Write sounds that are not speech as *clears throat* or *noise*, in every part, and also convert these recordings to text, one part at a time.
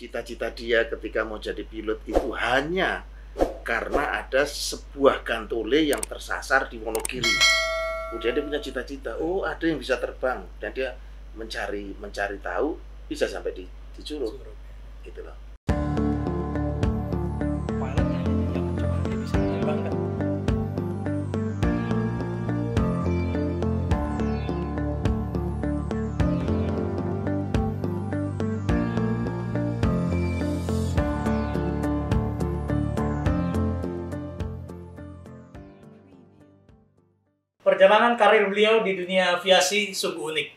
cita-cita dia ketika mau jadi pilot itu hanya karena ada sebuah gantole yang tersasar di Wonogiri. Kemudian dia punya cita-cita, oh ada yang bisa terbang dan dia mencari mencari tahu bisa sampai di, di Curug. Gitu loh. Perjalanan karir beliau di dunia aviasi sungguh unik.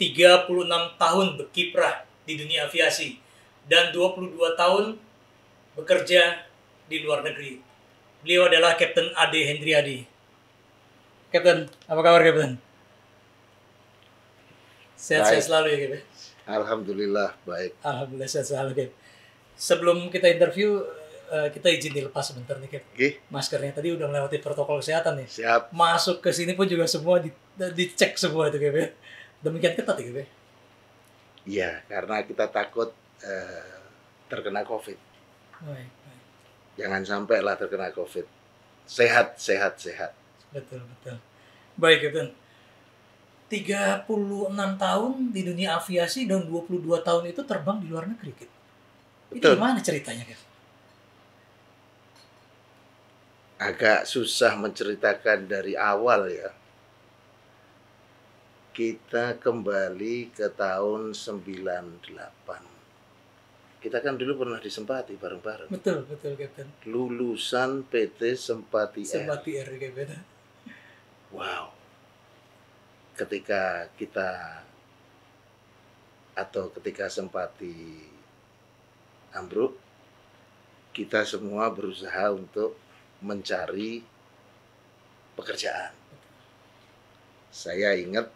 36 tahun berkiprah di dunia aviasi dan 22 tahun bekerja di luar negeri. Beliau adalah Kapten Ade Hendriadi. Kapten, apa kabar Kapten? Sehat-sehat selalu ya Kapten? Ya? Alhamdulillah, baik. Alhamdulillah, sehat selalu Kapten. Sebelum kita interview, Eh, kita izin dilepas sebentar nih Kep. Okay. Maskernya tadi udah melewati protokol kesehatan nih. Siap. Masuk ke sini pun juga semua di, dicek semua itu Kep. Ya. Demikian ketat ya Kep. Ya? Iya, karena kita takut uh, terkena COVID. Baik, baik. Jangan lah terkena COVID. Sehat, sehat, sehat. Betul, betul. Baik, puluh 36 tahun di dunia aviasi dan 22 tahun itu terbang di luar negeri, Kit. Itu gimana ceritanya, Kevin? agak susah menceritakan dari awal ya. Kita kembali ke tahun 98. Kita kan dulu pernah di sempati bareng-bareng. Betul, betul, Kapten. Lulusan PT Sempati R. Sempati R, Kapten. Wow. Ketika kita atau ketika Sempati ambruk, kita semua berusaha untuk mencari pekerjaan. Saya ingat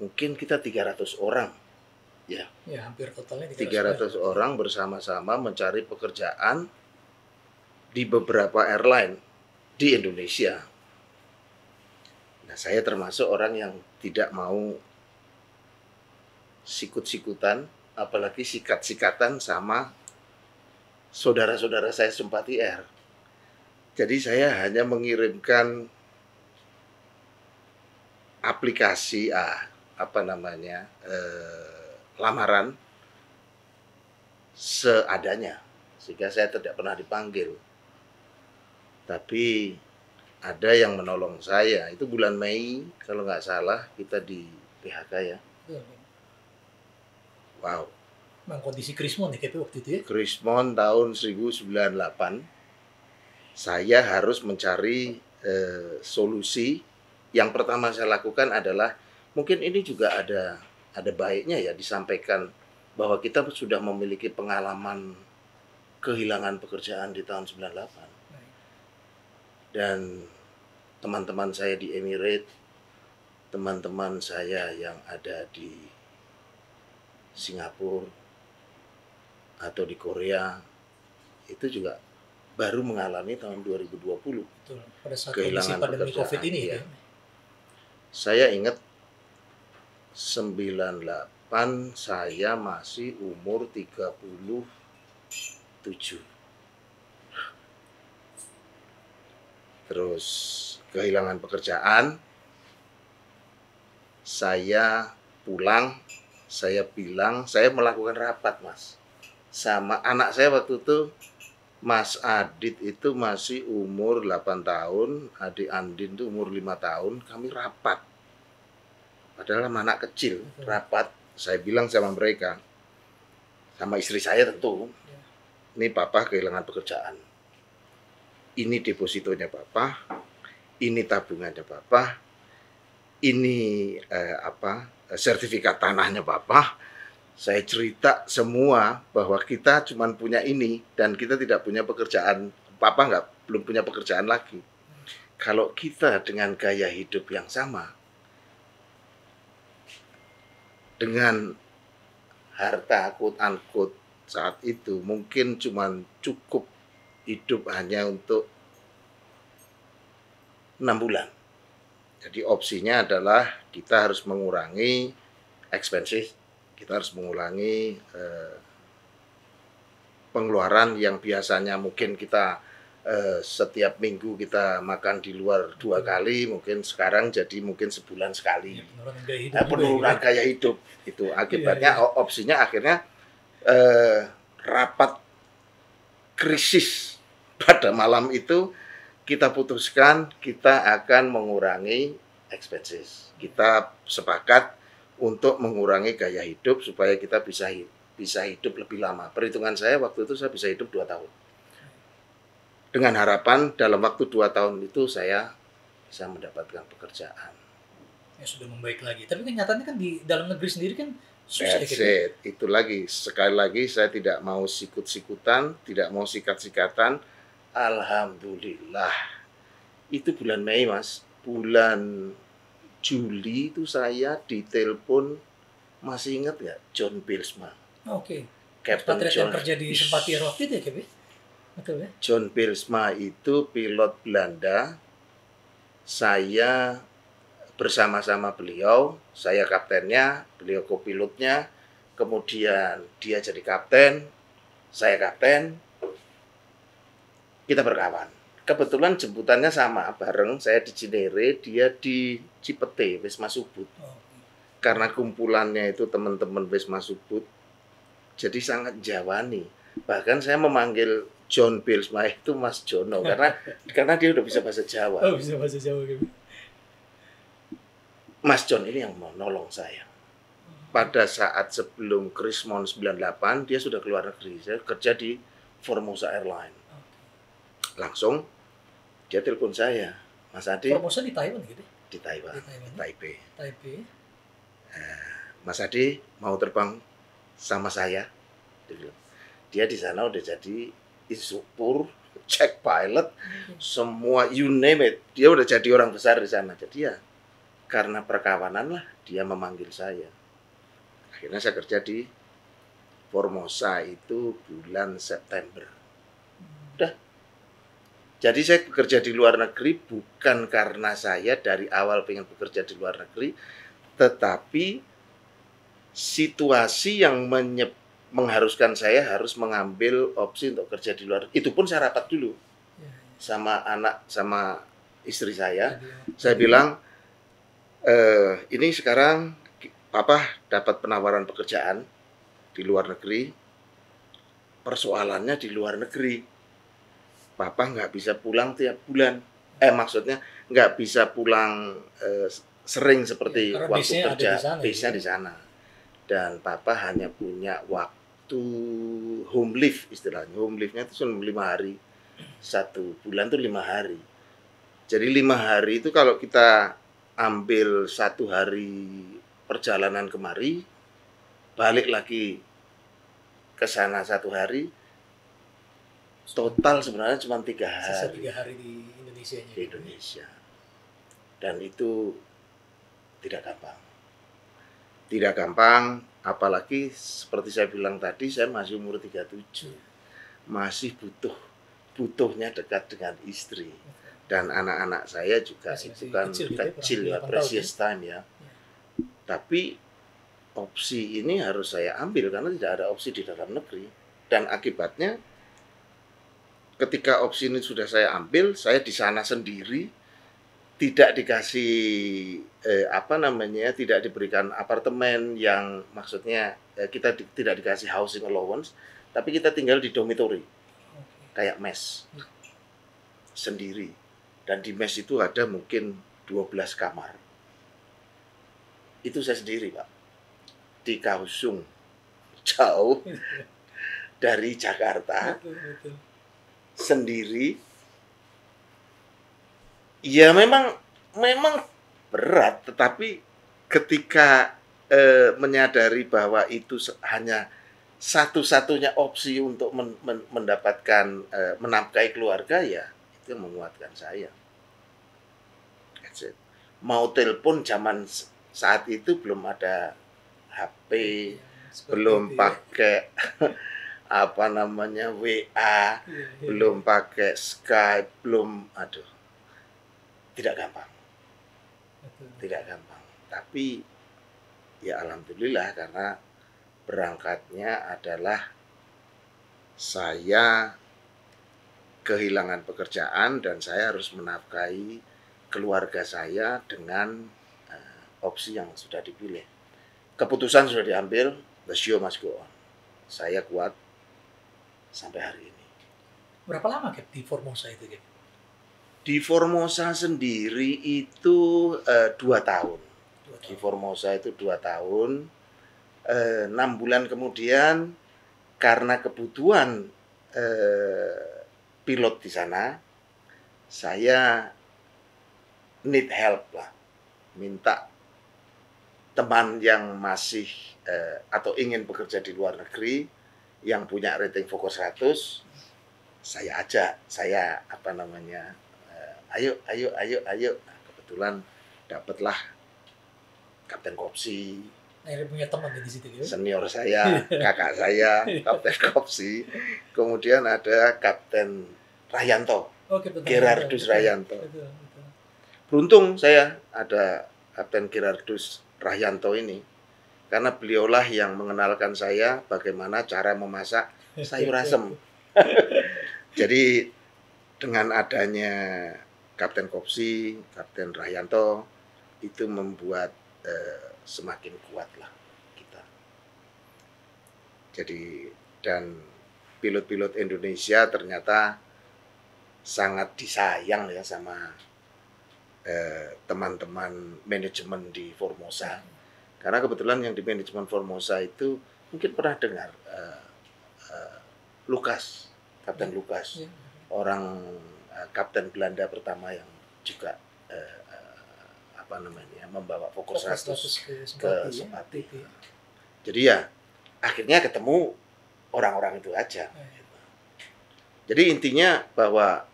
mungkin kita 300 orang ya. Ya, hampir totalnya 300, 300 orang bersama-sama mencari pekerjaan di beberapa airline di Indonesia. Nah, saya termasuk orang yang tidak mau sikut-sikutan, apalagi sikat-sikatan sama saudara-saudara saya sempat IR. Jadi saya hanya mengirimkan aplikasi ah, apa namanya eh, lamaran seadanya sehingga saya tidak pernah dipanggil. Tapi ada yang menolong saya itu bulan Mei kalau nggak salah kita di PHK ya. Iya, wow, Kondisi Krismon ya KP waktu itu ya? Krismon tahun 1998 saya harus mencari eh, solusi yang pertama saya lakukan adalah mungkin ini juga ada ada baiknya ya disampaikan bahwa kita sudah memiliki pengalaman kehilangan pekerjaan di tahun 98 dan teman-teman saya di Emirates teman-teman saya yang ada di Singapura atau di Korea itu juga baru mengalami tahun 2020 Betul. Pada saat kehilangan pandemi pekerjaan. COVID ini iya. ya. Saya ingat 98 saya masih umur 37. Terus kehilangan pekerjaan saya pulang saya bilang saya melakukan rapat mas sama anak saya waktu itu Mas Adit itu masih umur 8 tahun, adik Andin itu umur 5 tahun, kami rapat. Padahal sama anak kecil, hmm. rapat. Saya bilang sama mereka, sama istri saya tentu, ya. ini papa kehilangan pekerjaan. Ini depositonya papa, ini tabungannya papa, ini eh, apa sertifikat tanahnya papa, saya cerita semua bahwa kita cuma punya ini dan kita tidak punya pekerjaan apa nggak belum punya pekerjaan lagi kalau kita dengan gaya hidup yang sama dengan harta akut angkut saat itu mungkin cuma cukup hidup hanya untuk enam bulan jadi opsinya adalah kita harus mengurangi expenses kita harus mengulangi eh, pengeluaran yang biasanya mungkin kita eh, setiap minggu kita makan di luar dua kali mungkin sekarang jadi mungkin sebulan sekali iya, nah, ya, penurunan gaya hidup, gaya hidup itu iya, akibatnya ya, ya. opsinya akhirnya eh, rapat krisis pada malam itu kita putuskan kita akan mengurangi expenses kita sepakat untuk mengurangi gaya hidup supaya kita bisa bisa hidup lebih lama. Perhitungan saya waktu itu saya bisa hidup 2 tahun. Dengan harapan dalam waktu 2 tahun itu saya bisa mendapatkan pekerjaan. Ya sudah membaik lagi. Tapi kenyataannya kan di dalam negeri sendiri kan susah ya, That's it. Itu lagi sekali lagi saya tidak mau sikut-sikutan, tidak mau sikat-sikatan. Alhamdulillah. Itu bulan Mei, Mas. Bulan Juli itu saya ditelepon masih ingat ya John Bilsma. Oke. Okay. Captain John. kerja di tempat waktu itu ya, Kevin? Betul ya? John Bilsma itu pilot Belanda. Saya bersama-sama beliau, saya kaptennya, beliau kopilotnya, kemudian dia jadi kapten, saya kapten, kita berkawan kebetulan jemputannya sama bareng saya di Cinere dia di Cipete Wisma Subut oh, karena kumpulannya itu teman-teman Wisma Subut jadi sangat Jawani bahkan saya memanggil John Bilsma itu Mas Jono *laughs* karena karena dia udah bisa bahasa Jawa oh bisa bahasa Jawa gitu Mas John ini yang mau nolong saya pada saat sebelum Krismon 98 dia sudah keluar negeri saya kerja di Formosa Airline langsung dia telepon saya, Mas Adi. Promosi di Taiwan gitu? Di Taiwan, di Taipei. Taipei. Eh, Mas Adi mau terbang sama saya? Dia Dia di sana udah jadi instruktur, *laughs* check pilot, semua you name it. Dia udah jadi orang besar di sana. Jadi ya karena perkawanan lah dia memanggil saya. Akhirnya saya kerja di Formosa itu bulan September. Udah jadi saya bekerja di luar negeri bukan karena saya dari awal pengen bekerja di luar negeri, tetapi situasi yang menyebabkan mengharuskan saya harus mengambil opsi untuk kerja di luar. Itu pun saya rapat dulu ya, ya. sama anak sama istri saya. Ya. saya bilang e, ini sekarang papa dapat penawaran pekerjaan di luar negeri. Persoalannya di luar negeri papa nggak bisa pulang tiap bulan eh maksudnya nggak bisa pulang eh, sering seperti ya, waktu kerja bisnya iya. di sana dan papa hanya punya waktu home leave istilahnya home leave-nya itu cuma lima hari satu bulan tuh lima hari jadi lima hari itu kalau kita ambil satu hari perjalanan kemari balik lagi ke sana satu hari total sebenarnya cuma tiga hari. Sisa tiga hari di Indonesia. Di Indonesia. Dan itu tidak gampang. Tidak gampang, apalagi seperti saya bilang tadi, saya masih umur 37. Masih butuh, butuhnya dekat dengan istri. Dan anak-anak saya juga masih itu kan kecil, gitu, kecil ya, precious tahun, ya. time ya. ya. Tapi opsi ini harus saya ambil karena tidak ada opsi di dalam negeri. Dan akibatnya ketika opsi ini sudah saya ambil, saya di sana sendiri tidak dikasih eh, apa namanya, tidak diberikan apartemen yang maksudnya eh, kita di, tidak dikasih housing allowance, tapi kita tinggal di dormitory kayak mes sendiri dan di mes itu ada mungkin 12 kamar. Itu saya sendiri, Pak. Di Kausung. Jauh *laughs* dari Jakarta sendiri ya memang memang berat tetapi ketika e, menyadari bahwa itu hanya satu-satunya opsi untuk men men mendapatkan e, menafkahi keluarga ya itu menguatkan saya mau telepon zaman saat itu belum ada HP iya, iya, iya. Seperti belum pakai *laughs* apa namanya WA, ya, ya. belum pakai Skype, belum aduh. Tidak gampang. Tidak gampang. Tapi ya alhamdulillah karena berangkatnya adalah saya kehilangan pekerjaan dan saya harus menafkahi keluarga saya dengan uh, opsi yang sudah dipilih. Keputusan sudah diambil, the show must go on. Saya kuat sampai hari ini. Berapa lama Kep, di Formosa itu Kep? Di Formosa sendiri itu uh, dua, tahun. dua tahun. Di Formosa itu dua tahun. Uh, enam bulan kemudian karena kebutuhan uh, pilot di sana, saya need help lah, minta teman yang masih uh, atau ingin bekerja di luar negeri yang punya rating fokus 100 saya ajak saya apa namanya uh, ayo ayo ayo ayo nah, kebetulan dapatlah Kapten Kopsi akhirnya punya teman di situ ya? senior saya *laughs* kakak saya Kapten Kopsi kemudian ada Kapten Rayanto oh, Gerardus Rayanto betul, betul, betul. beruntung saya ada Kapten Gerardus Rayanto ini karena beliaulah yang mengenalkan saya bagaimana cara memasak sayur asem. *laughs* Jadi dengan adanya Kapten Kopsi, Kapten Rahyanto itu membuat eh, semakin kuatlah kita. Jadi dan pilot-pilot Indonesia ternyata sangat disayang ya sama eh, teman-teman eh, teman -teman manajemen di Formosa. Karena kebetulan yang di manajemen Formosa itu mungkin pernah dengar uh, uh, Lukas, Kapten ya. Lukas, ya. orang uh, Kapten Belanda pertama yang juga uh, uh, apa namanya membawa fokus status ke Sepati ya, ya. Jadi ya akhirnya ketemu orang-orang itu aja. Ya. Jadi intinya bahwa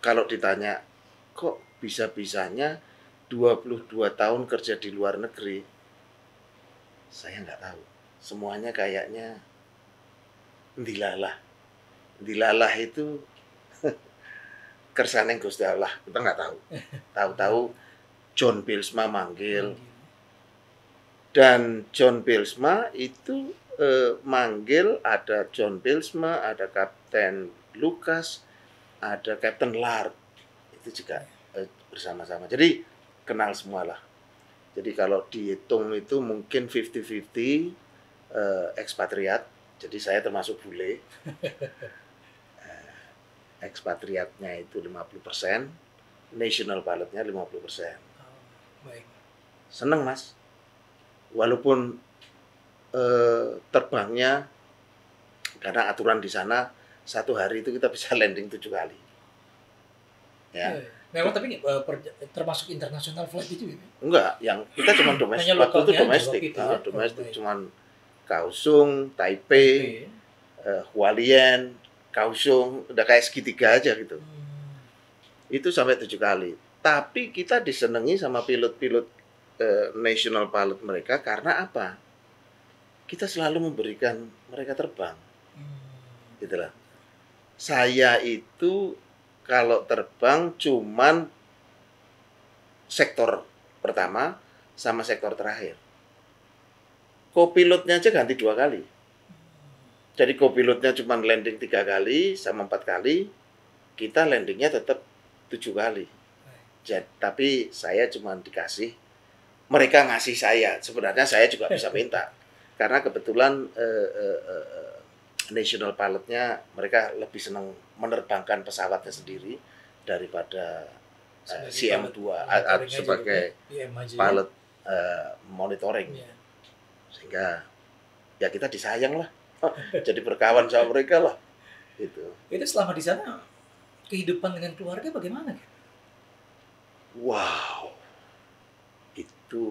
kalau ditanya kok bisa-bisanya 22 tahun kerja di luar negeri saya nggak tahu. Semuanya kayaknya dilalah. Dilalah itu *laughs* kersaneng Gusti Allah. Kita nggak tahu. *laughs* Tahu-tahu John Pilsma manggil. Dan John Pilsma itu eh, manggil ada John Pilsma, ada Kapten Lukas, ada Kapten Lard. Itu juga eh, bersama-sama. Jadi kenal semualah. Jadi kalau dihitung itu mungkin 50-50 eh, ekspatriat. Jadi saya termasuk bule. *laughs* eh, ekspatriatnya itu 50%, national pilotnya 50%. Oh, baik. Seneng mas. Walaupun eh, terbangnya karena aturan di sana satu hari itu kita bisa *laughs* landing tujuh kali. Ya. Yeah iya. Memang tapi uh, termasuk internasional flight itu ya? Enggak, yang kita cuma domestik. Waktu itu domestik. ya? domestik oh, cuma Kaosung, Taipei, Taipei. Uh, Hualien, Kaosung, udah kayak segitiga aja gitu. Hmm. Itu sampai tujuh kali. Tapi kita disenangi sama pilot-pilot uh, national pilot mereka karena apa? Kita selalu memberikan mereka terbang. Hmm. Gitu Saya itu kalau terbang cuman sektor pertama sama sektor terakhir. Kopilotnya aja ganti dua kali. Jadi kopilotnya cuma landing tiga kali sama empat kali, kita landingnya tetap tujuh kali. Jadi, tapi saya cuma dikasih, mereka ngasih saya. Sebenarnya saya juga bisa minta, *laughs* karena kebetulan eh, eh, eh, national pilotnya mereka lebih senang menerbangkan pesawatnya sendiri daripada uh, eh, CM2 sebagai pilot monitoring sehingga ya kita disayang lah oh, jadi berkawan sama mereka lah itu itu selama di sana kehidupan dengan keluarga bagaimana wow itu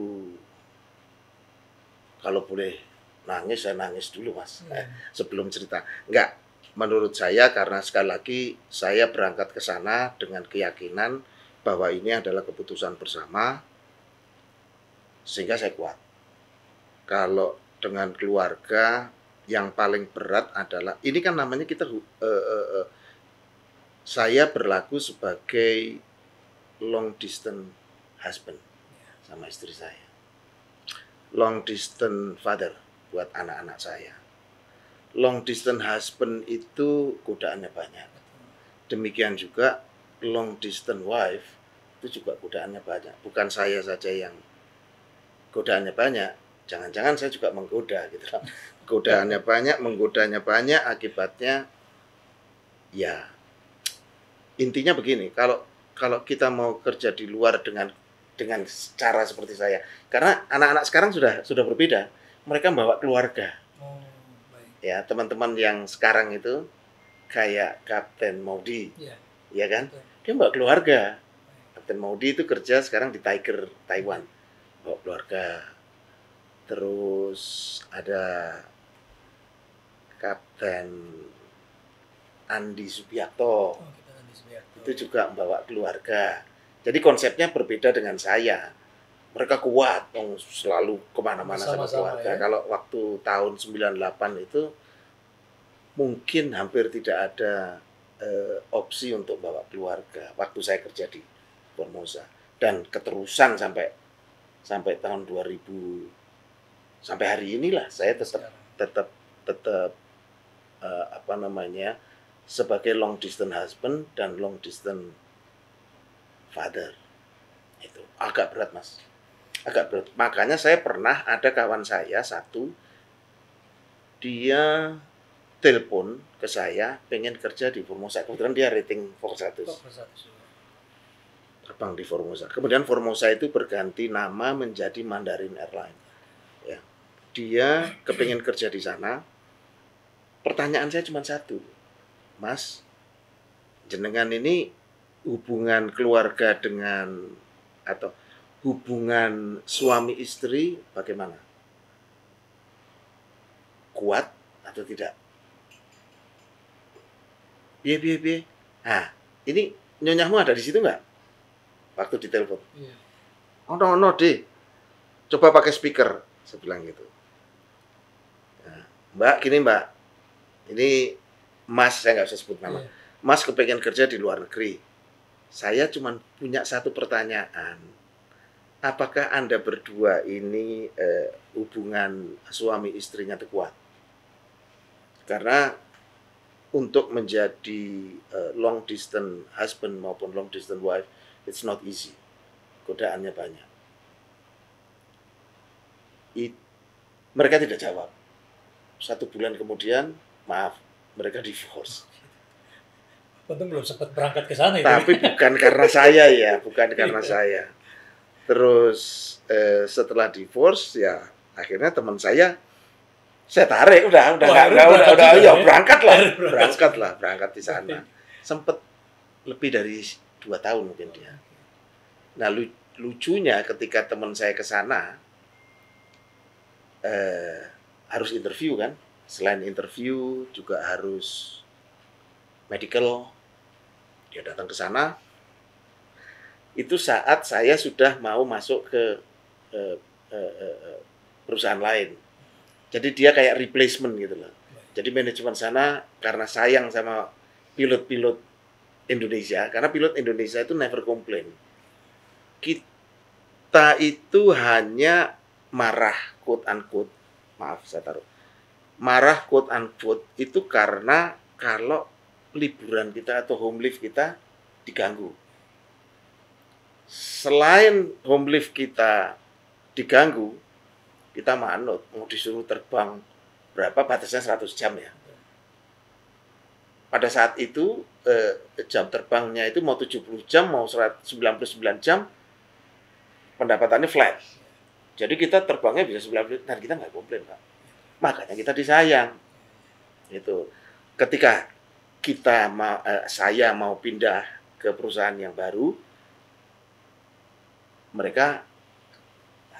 kalau boleh nangis saya nangis dulu mas hmm. eh, sebelum cerita enggak menurut saya karena sekali lagi saya berangkat ke sana dengan keyakinan bahwa ini adalah keputusan bersama sehingga saya kuat kalau dengan keluarga yang paling berat adalah ini kan namanya kita uh, uh, uh, saya berlaku sebagai long distance husband sama istri saya long distance father buat anak-anak saya. Long distance husband itu godaannya banyak. Demikian juga long distance wife itu juga godaannya banyak. Bukan saya saja yang godaannya banyak, jangan-jangan saya juga menggoda gitu kan. lah. *laughs* Godaannya banyak, menggodanya banyak, akibatnya ya intinya begini, kalau kalau kita mau kerja di luar dengan dengan cara seperti saya, karena anak-anak sekarang sudah sudah berbeda mereka bawa keluarga. Oh, Ya, teman-teman yang sekarang itu kayak Kapten Maudi. Iya. Ya kan? Betul. Dia bawa keluarga. Kapten Maudi itu kerja sekarang di Tiger Taiwan. Bawa keluarga. Terus ada Kapten Andi Subiakto. Oh, Itu juga membawa keluarga. Jadi konsepnya berbeda dengan saya mereka kuat selalu kemana-mana sama, sama keluarga. Ya. Kalau waktu tahun 98 itu mungkin hampir tidak ada eh, opsi untuk bawa keluarga waktu saya kerja di Formosa dan keterusan sampai sampai tahun 2000 sampai hari inilah saya tetap tetap tetap eh, apa namanya sebagai long distance husband dan long distance father itu agak berat mas agak berat. Makanya saya pernah ada kawan saya satu dia telepon ke saya pengen kerja di Formosa. Kebetulan dia rating Fox 100. Terbang di Formosa. Kemudian Formosa itu berganti nama menjadi Mandarin Airline. Ya. Dia kepengen kerja di sana. Pertanyaan saya cuma satu. Mas, jenengan ini hubungan keluarga dengan atau hubungan suami istri bagaimana? Kuat atau tidak? Biye biye biye. Ah, ini nyonyahmu ada di situ nggak? Waktu telepon. Iya. Oh no no deh. Coba pakai speaker, saya bilang gitu. Nah, mbak, gini mbak, ini Mas saya nggak usah sebut nama. Iya. Mas kepengen kerja di luar negeri. Saya cuma punya satu pertanyaan apakah Anda berdua ini eh, hubungan suami istrinya terkuat? Karena untuk menjadi eh, long distance husband maupun long distance wife, it's not easy. Godaannya banyak. It, mereka tidak jawab. Satu bulan kemudian, maaf, mereka divorce. Untung belum sempat berangkat ke sana. Ya. Tapi ya. bukan karena saya ya, bukan karena iya. saya terus eh, setelah divorce ya akhirnya teman saya saya tarik udah udah Wah, udah udah, udah ya, ya berangkat lah *laughs* berangkat lah berangkat di sana sempet lebih dari dua tahun mungkin dia nah lu, lucunya ketika teman saya ke sana eh, harus interview kan selain interview juga harus medical dia datang ke sana itu saat saya sudah mau masuk ke uh, uh, uh, perusahaan lain. Jadi dia kayak replacement gitu loh. Jadi manajemen sana karena sayang sama pilot-pilot Indonesia, karena pilot Indonesia itu never complain. Kita itu hanya marah quote unquote, maaf saya taruh. Marah quote unquote itu karena kalau liburan kita atau home leave kita diganggu selain home lift kita diganggu, kita manut mau disuruh terbang berapa batasnya 100 jam ya. Pada saat itu eh, jam terbangnya itu mau 70 jam mau 99 jam pendapatannya flat. Jadi kita terbangnya bisa 90 dan kita nggak komplain Pak. Makanya kita disayang. Itu ketika kita ma eh, saya mau pindah ke perusahaan yang baru, mereka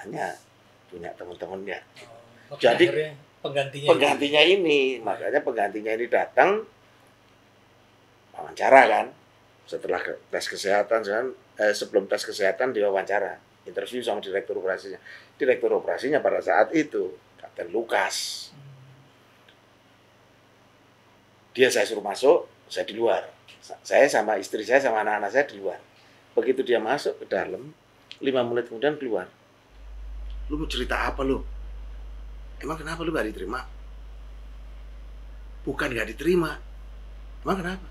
hanya punya teman-temannya. Oh, Jadi penggantinya, penggantinya ini. ini, makanya penggantinya ini datang wawancara kan. Setelah tes kesehatan, kan, eh, sebelum tes kesehatan dia wawancara, interview sama direktur operasinya. Direktur operasinya pada saat itu Kapten Lukas. Dia saya suruh masuk, saya di luar. Saya sama istri saya sama anak-anak saya di luar. Begitu dia masuk ke dalam, Lima menit kemudian keluar. Lu mau cerita apa lu? Emang kenapa lu gak diterima? Bukan gak diterima. Emang kenapa?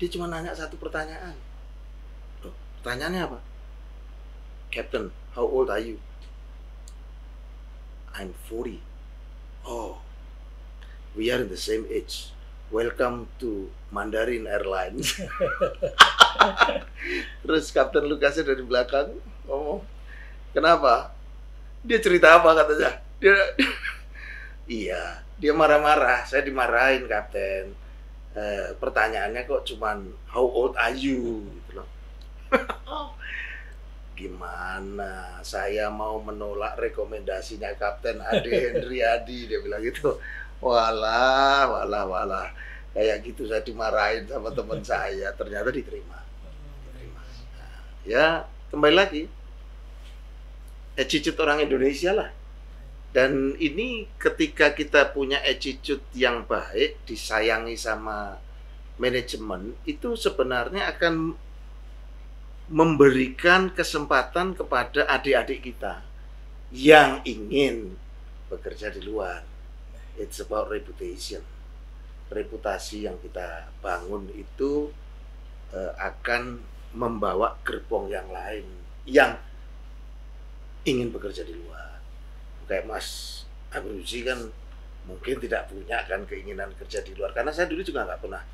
Dia cuma nanya satu pertanyaan. Loh, pertanyaannya apa? Captain, how old are you? I'm 40. Oh, we are in the same age welcome to Mandarin Airlines. *laughs* Terus Kapten Lukasnya dari belakang ngomong, kenapa? Dia cerita apa katanya? Dia, *laughs* iya, dia marah-marah. Saya dimarahin Kapten. E, pertanyaannya kok cuman how old are you? Gitu loh. *laughs* Gimana? Saya mau menolak rekomendasinya Kapten Ade Hendriadi. Dia bilang gitu walah walah walah kayak gitu saya dimarahin sama teman *laughs* saya ternyata diterima, nah, ya kembali lagi Ejicut orang Indonesia lah dan ini ketika kita punya ejicut yang baik disayangi sama manajemen itu sebenarnya akan memberikan kesempatan kepada adik-adik kita yang ingin bekerja di luar it's about reputation reputasi yang kita bangun itu uh, akan membawa gerbong yang lain yang ingin bekerja di luar kayak Mas Abruzi kan mungkin tidak punya kan keinginan kerja di luar karena saya dulu juga nggak pernah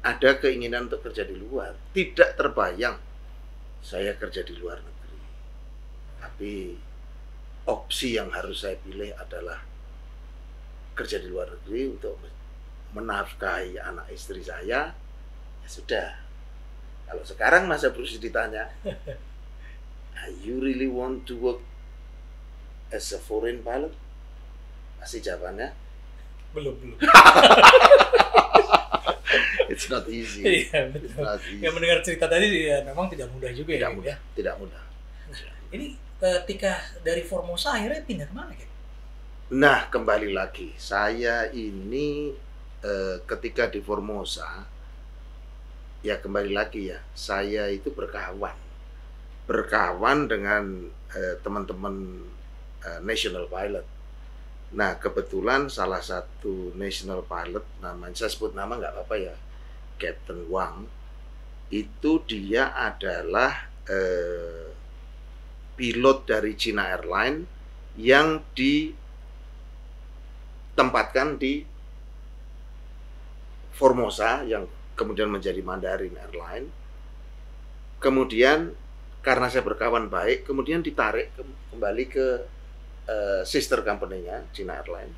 ada keinginan untuk kerja di luar tidak terbayang saya kerja di luar negeri tapi opsi yang harus saya pilih adalah kerja di luar negeri untuk menafkahi anak istri saya ya sudah kalau sekarang masa Bruce ditanya *laughs* you really want to work as a foreign pilot masih jawabannya belum belum *laughs* it's not easy iya, betul. It's not easy. yang mendengar cerita tadi ya memang tidak mudah juga tidak ya mudah ya? tidak mudah nah, ini eh, ketika dari Formosa akhirnya pindah kemana gitu Nah, kembali lagi, saya ini eh, ketika di Formosa, ya kembali lagi ya, saya itu berkawan, berkawan dengan eh, teman-teman eh, eh, national pilot. Nah, kebetulan salah satu national pilot, namanya saya sebut nama nggak apa-apa ya, Captain Wang, itu dia adalah eh, pilot dari China Airline yang di tempatkan di Formosa yang kemudian menjadi Mandarin Airline. Kemudian karena saya berkawan baik, kemudian ditarik kembali ke uh, sister company-nya China Airline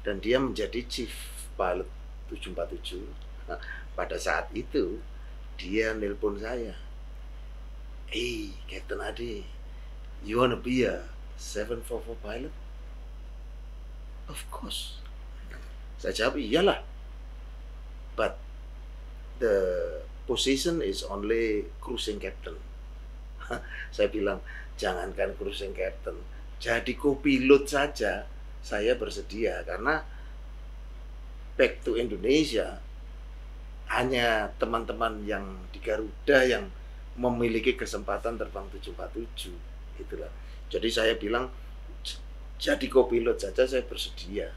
dan dia menjadi chief pilot 747. Nah, *laughs* pada saat itu dia nelpon saya. Hey, Captain Adi, you wanna be a 744 pilot? Of course. Saya jawab iyalah. But the position is only cruising captain. *laughs* saya bilang jangankan cruising captain, jadi kopilot saja saya bersedia karena back to Indonesia hanya teman-teman yang di Garuda yang memiliki kesempatan terbang 747 itulah. Jadi saya bilang jadi kopilot saja saya bersedia.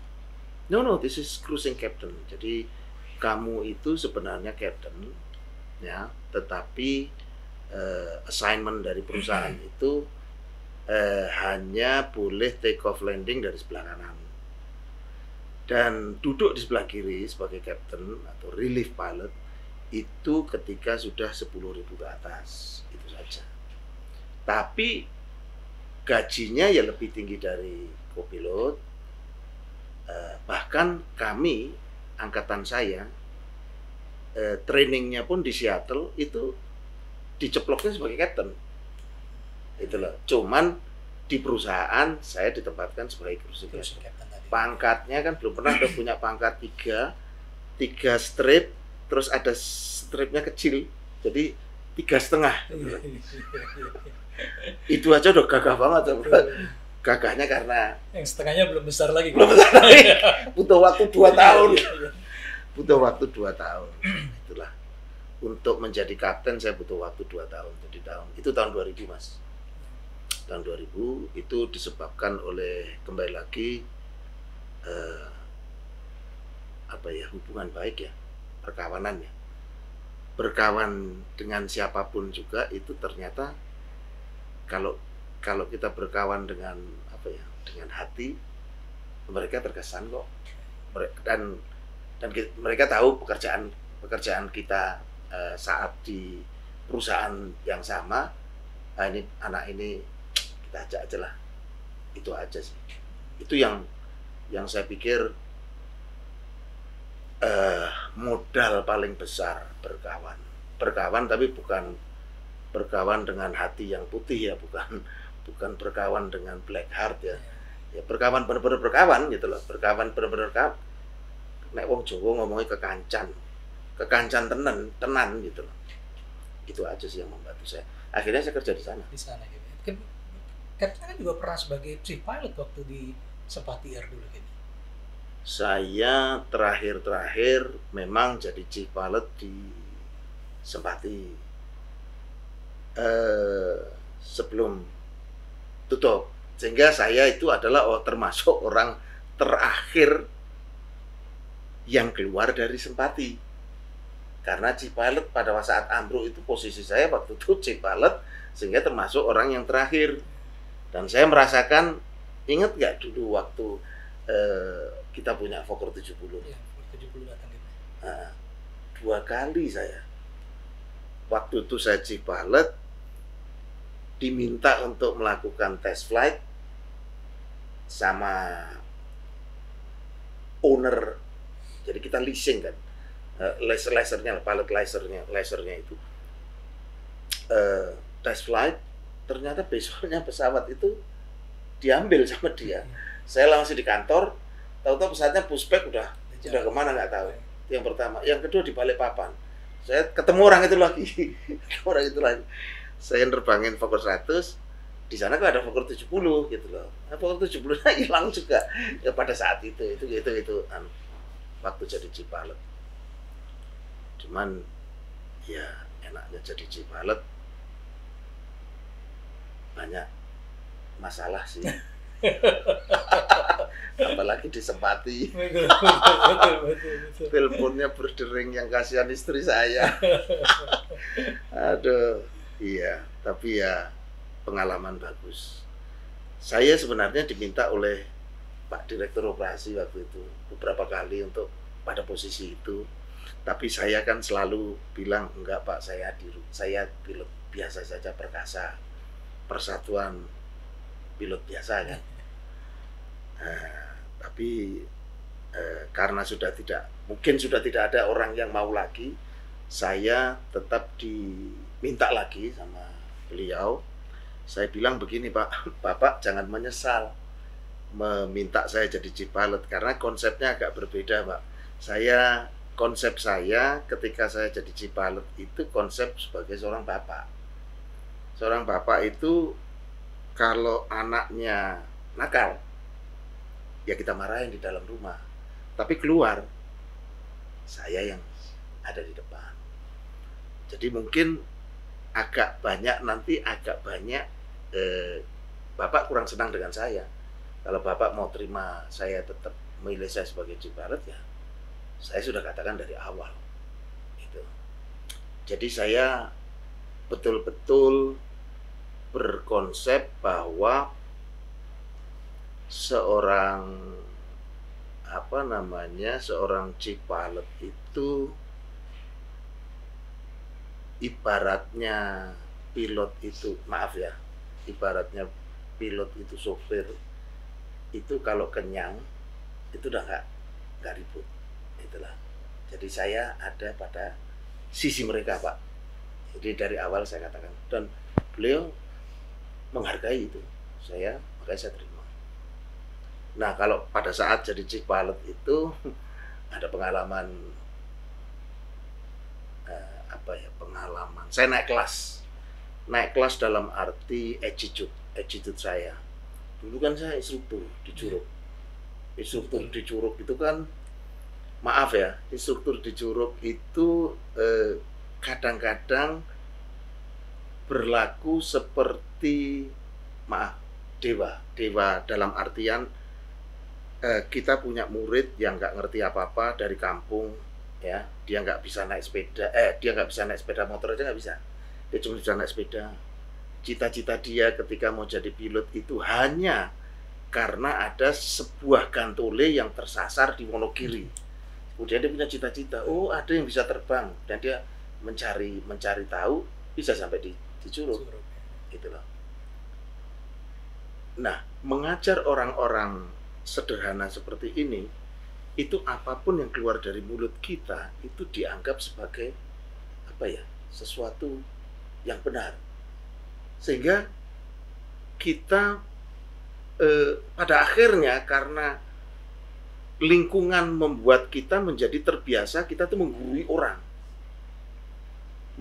No, no, this is cruising captain. Jadi kamu itu sebenarnya captain, ya, tetapi uh, assignment dari perusahaan -hmm. itu uh, hanya boleh take off landing dari sebelah kanan dan duduk di sebelah kiri sebagai captain atau relief pilot itu ketika sudah 10.000 ke atas itu saja. Tapi gajinya ya lebih tinggi dari kopilot. Eh, bahkan kami, angkatan saya, eh, trainingnya pun di Seattle itu diceploknya sebagai captain. Itu loh. Cuman di perusahaan saya ditempatkan sebagai captain. Pangkatnya kan belum pernah ada punya pangkat tiga, tiga strip, terus ada stripnya kecil, jadi tiga setengah. *laughs* itu aja udah gagah banget bro. Iya. gagahnya karena yang setengahnya belum besar lagi belum besar lagi *laughs* iya. butuh waktu dua iya, tahun butuh waktu dua tahun itulah untuk menjadi kapten saya butuh waktu dua tahun jadi tahun itu tahun 2000 mas tahun 2000 itu disebabkan oleh kembali lagi eh, apa ya hubungan baik ya perkawanan ya berkawan dengan siapapun juga itu ternyata kalau kalau kita berkawan dengan apa ya dengan hati mereka terkesan kok dan dan mereka tahu pekerjaan pekerjaan kita uh, saat di perusahaan yang sama nah ini anak ini kita ajak aja lah itu aja sih itu yang yang saya pikir uh, modal paling besar berkawan berkawan tapi bukan berkawan dengan hati yang putih ya bukan bukan berkawan dengan black heart ya ya berkawan benar-benar berkawan gitu loh berkawan benar-benar kawan naik wong jowo ngomongnya kekancan kekancan tenan tenan gitu loh itu aja sih yang membantu saya akhirnya saya kerja di sana di sana gitu ya. Captain kan juga pernah sebagai chief pilot waktu di Sepati Air dulu gitu saya terakhir-terakhir memang jadi chief pilot di Sempati Eh, sebelum tutup sehingga saya itu adalah oh, termasuk orang terakhir yang keluar dari Sempati karena Cipalet pada saat ambruk itu posisi saya waktu itu Cipalet sehingga termasuk orang yang terakhir dan saya merasakan ingat gak dulu waktu eh, kita punya Fokker 70 ya, 70 datang nah, dua kali saya waktu itu saya Cipalet diminta untuk melakukan test flight sama owner. Jadi kita leasing kan, uh, eh, laser-lasernya, pilot lasernya, lasernya itu. Uh, test flight, ternyata besoknya pesawat itu diambil sama dia. Iya. Saya langsung di kantor, tahu-tahu pesawatnya pushback udah, Jauh. udah kemana nggak tahu. Itu yang pertama. Yang kedua di balik papan Saya ketemu orang itu lagi, *laughs* orang itu lagi saya nerbangin Fokker 100 di sana kan ada Fokker 70 gitu loh nah, Fokker 70 nya *laughs* hilang juga ya pada saat itu itu gitu itu kan waktu jadi Cipalet cuman ya enaknya jadi Cipalet banyak masalah sih *laughs* apalagi disempati teleponnya berdering yang kasihan istri saya *laughs* aduh Iya, tapi ya pengalaman bagus. Saya sebenarnya diminta oleh Pak Direktur Operasi waktu itu beberapa kali untuk pada posisi itu. Tapi saya kan selalu bilang enggak Pak, saya di saya pilot biasa saja perkasa. Persatuan pilot biasa kan. *laughs* Nah, tapi eh, karena sudah tidak mungkin sudah tidak ada orang yang mau lagi, saya tetap di minta lagi sama beliau saya bilang begini pak bapak jangan menyesal meminta saya jadi pilot karena konsepnya agak berbeda pak saya konsep saya ketika saya jadi pilot itu konsep sebagai seorang bapak seorang bapak itu kalau anaknya nakal ya kita marahin di dalam rumah tapi keluar saya yang ada di depan jadi mungkin agak banyak nanti agak banyak eh, bapak kurang senang dengan saya kalau bapak mau terima saya tetap milih saya sebagai Cibaret ya saya sudah katakan dari awal itu jadi saya betul-betul berkonsep bahwa seorang apa namanya seorang Cipalet itu ibaratnya pilot itu maaf ya ibaratnya pilot itu sopir itu kalau kenyang itu udah nggak nggak ribut itulah jadi saya ada pada sisi mereka pak jadi dari awal saya katakan dan beliau menghargai itu saya makanya saya terima nah kalau pada saat jadi chief pilot itu *laughs* ada pengalaman apa ya pengalaman saya naik kelas naik kelas dalam arti attitude attitude saya dulu kan saya instruktur di Curug instruktur di Curug itu kan maaf ya instruktur di Curug itu kadang eh, kadang-kadang berlaku seperti maaf dewa dewa dalam artian eh, kita punya murid yang nggak ngerti apa-apa dari kampung ya dia nggak bisa naik sepeda eh dia nggak bisa naik sepeda motor aja nggak bisa dia cuma bisa naik sepeda cita-cita dia ketika mau jadi pilot itu hanya karena ada sebuah gantole yang tersasar di Wonogiri kemudian dia punya cita-cita oh ada yang bisa terbang dan dia mencari mencari tahu bisa sampai di, di Curug ya. gitu loh nah mengajar orang-orang sederhana seperti ini itu apapun yang keluar dari mulut kita itu dianggap sebagai apa ya sesuatu yang benar sehingga kita eh, pada akhirnya karena lingkungan membuat kita menjadi terbiasa kita tuh menggurui orang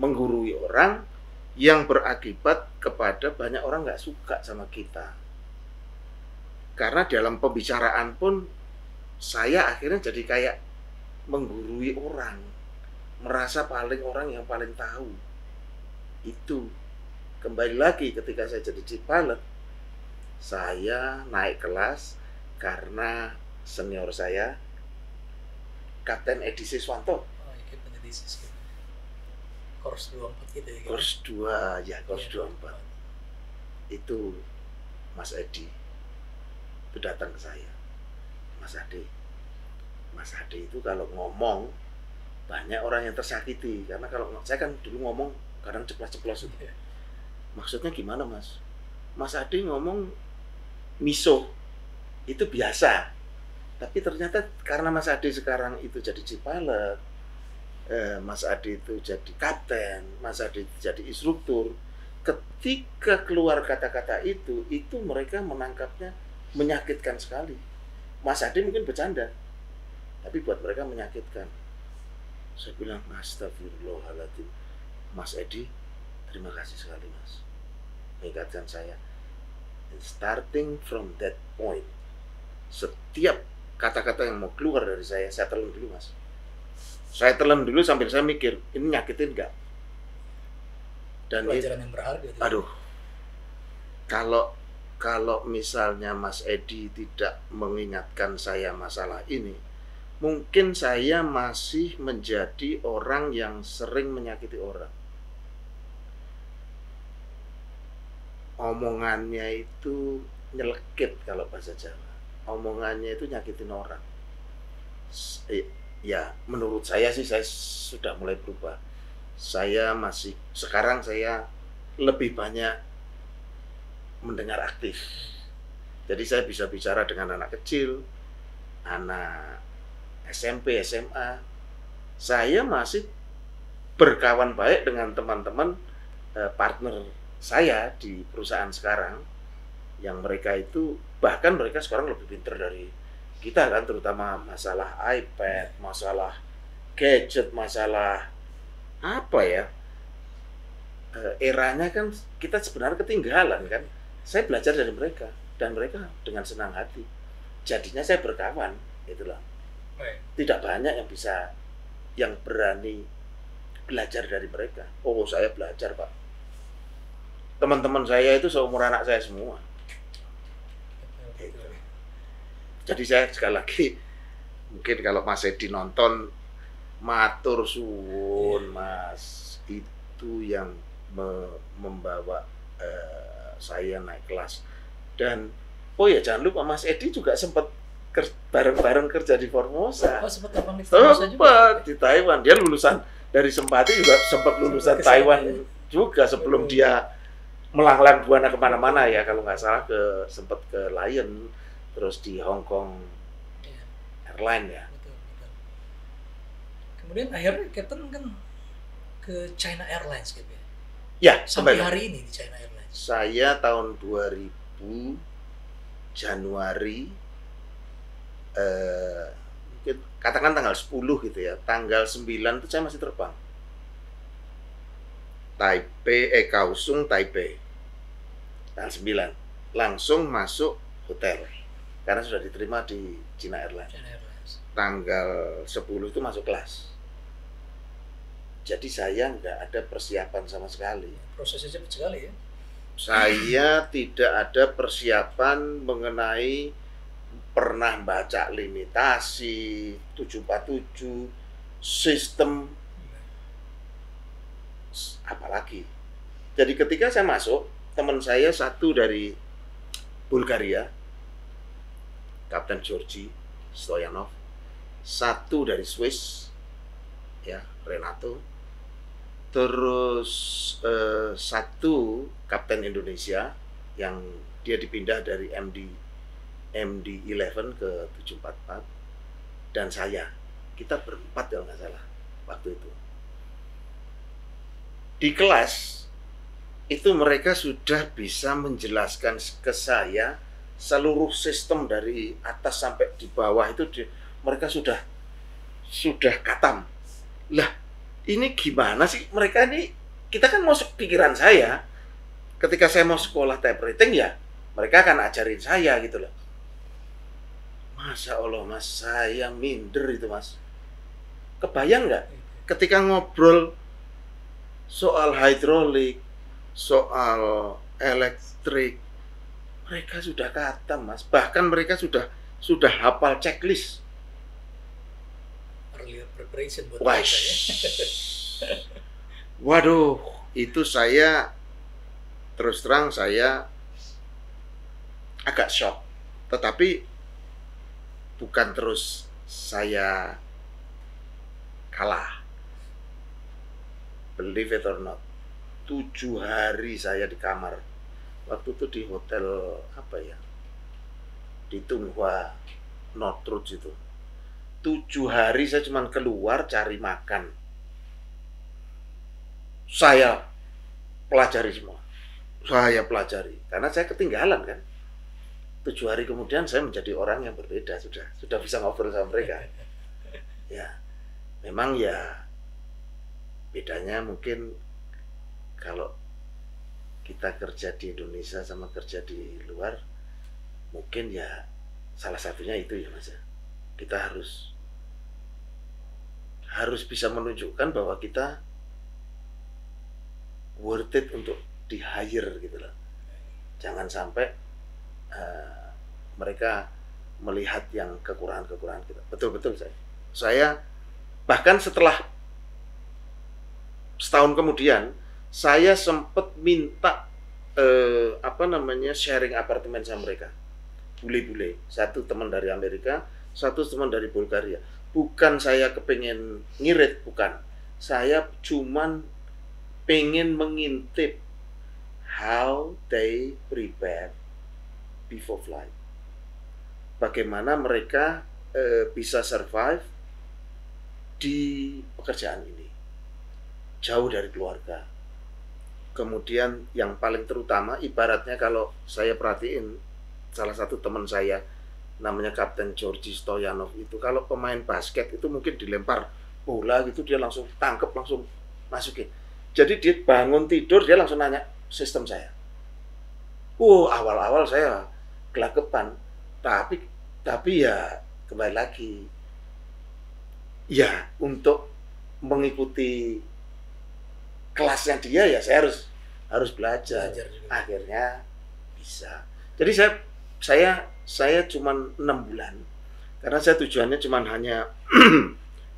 menggurui orang yang berakibat kepada banyak orang nggak suka sama kita karena dalam pembicaraan pun saya akhirnya jadi kayak menggurui orang merasa paling orang yang paling tahu itu kembali lagi ketika saya jadi chief pilot saya naik kelas karena senior saya Kapten Edi Siswanto oh, kurs 24 gitu ya kurs 2 ya kurs iya, itu Mas Edi itu datang ke saya Mas Ade. Mas Ade itu kalau ngomong banyak orang yang tersakiti karena kalau saya kan dulu ngomong kadang ceplos-ceplos gitu. Ya. Maksudnya gimana Mas? Mas Ade ngomong miso itu biasa. Tapi ternyata karena Mas Ade sekarang itu jadi cipalet, eh, Mas Ade itu jadi kapten, Mas Ade itu jadi instruktur, ketika keluar kata-kata itu, itu mereka menangkapnya menyakitkan sekali. Mas Adi mungkin bercanda, tapi buat mereka menyakitkan. Saya bilang, Mas Astagfirullahaladzim. Mas Edi, terima kasih sekali Mas. Mengingatkan saya. And starting from that point, setiap kata-kata yang mau keluar dari saya, saya telan dulu Mas. Saya telan dulu sambil saya mikir, ini nyakitin gak? Dan pelajaran yang berharga. Aduh, kalau kalau misalnya Mas Edi tidak mengingatkan saya masalah ini, mungkin saya masih menjadi orang yang sering menyakiti orang. Omongannya itu nyelekit kalau bahasa Jawa. Omongannya itu nyakitin orang. Eh, ya, menurut saya sih saya sudah mulai berubah. Saya masih sekarang saya lebih banyak mendengar aktif. Jadi saya bisa bicara dengan anak kecil, anak SMP, SMA. Saya masih berkawan baik dengan teman-teman eh, partner saya di perusahaan sekarang yang mereka itu bahkan mereka sekarang lebih pinter dari kita kan terutama masalah iPad, masalah gadget, masalah apa ya? Eh, eranya kan kita sebenarnya ketinggalan kan saya belajar dari mereka dan mereka dengan senang hati jadinya saya berkawan itulah tidak banyak yang bisa yang berani belajar dari mereka oh saya belajar pak teman-teman saya itu seumur anak saya semua jadi saya sekali lagi mungkin kalau Mas Edi nonton matur suwun iya. Mas itu yang membawa eh, saya naik kelas dan oh ya jangan lupa Mas Edi juga sempat bareng-bareng kerja di Formosa. Oh, sempat di Formosa juga? Ya? di Taiwan. Dia lulusan dari Sempati juga sempat lulusan Taiwan ya. juga sebelum oh. dia melanglang buana kemana-mana ya kalau nggak salah ke sempat ke Lion terus di Hong Kong ya. Airline ya. Kemudian akhirnya Captain kan ke China Airlines gitu ya. Ya, sampai, sampai hari ini di China Airlines saya tahun 2000 Januari eh, mungkin katakan tanggal 10 gitu ya tanggal 9 itu saya masih terbang Taipei eh Kaosung Taipei tanggal 9 langsung masuk hotel karena sudah diterima di China China Airlines. tanggal 10 itu masuk kelas jadi saya nggak ada persiapan sama sekali prosesnya cepat sekali ya saya tidak ada persiapan mengenai pernah baca limitasi 747 sistem apalagi jadi ketika saya masuk teman saya satu dari Bulgaria Kapten Georgi Stoyanov satu dari Swiss ya Renato terus eh, satu kapten Indonesia yang dia dipindah dari MD MD 11 ke 744 dan saya kita berempat kalau nggak salah waktu itu di kelas itu mereka sudah bisa menjelaskan ke saya seluruh sistem dari atas sampai di bawah itu di, mereka sudah sudah katam lah ini gimana sih mereka ini kita kan masuk pikiran saya ketika saya mau sekolah typewriting ya mereka akan ajarin saya gitu loh masa allah mas saya minder itu mas kebayang nggak ketika ngobrol soal hidrolik soal elektrik mereka sudah kata mas bahkan mereka sudah sudah hafal checklist buat Wah, kita ya. *laughs* Waduh, itu saya terus terang saya agak shock. Tetapi bukan terus saya kalah. Believe it or not, tujuh hari saya di kamar. Waktu itu di hotel apa ya? Di Tunghua North Road itu tujuh hari saya cuma keluar cari makan. Saya pelajari semua. Saya pelajari. Karena saya ketinggalan kan. Tujuh hari kemudian saya menjadi orang yang berbeda sudah. Sudah bisa ngobrol sama mereka. *laughs* Ya, memang ya bedanya mungkin kalau kita kerja di Indonesia sama kerja di luar mungkin ya salah satunya itu ya mas ya kita harus harus bisa menunjukkan bahwa kita worth it untuk di hire gitu loh. Jangan sampai uh, mereka melihat yang kekurangan-kekurangan kita. Betul-betul saya. Saya bahkan setelah setahun kemudian saya sempat minta uh, apa namanya sharing apartemen sama mereka bule-bule satu teman dari Amerika satu teman dari Bulgaria bukan saya kepengen ngirit bukan saya cuman pengen mengintip how they prepare before flight bagaimana mereka uh, bisa survive di pekerjaan ini jauh dari keluarga kemudian yang paling terutama ibaratnya kalau saya perhatiin salah satu teman saya namanya Kapten Georgi Stoyanov itu kalau pemain basket itu mungkin dilempar bola gitu dia langsung tangkep langsung masukin jadi dia bangun tidur dia langsung nanya sistem saya uh awal-awal saya kelakepan tapi tapi ya kembali lagi ya untuk mengikuti kelasnya dia ya saya harus harus belajar, belajar akhirnya bisa jadi saya saya saya cuma enam bulan karena saya tujuannya cuma hanya *clears throat*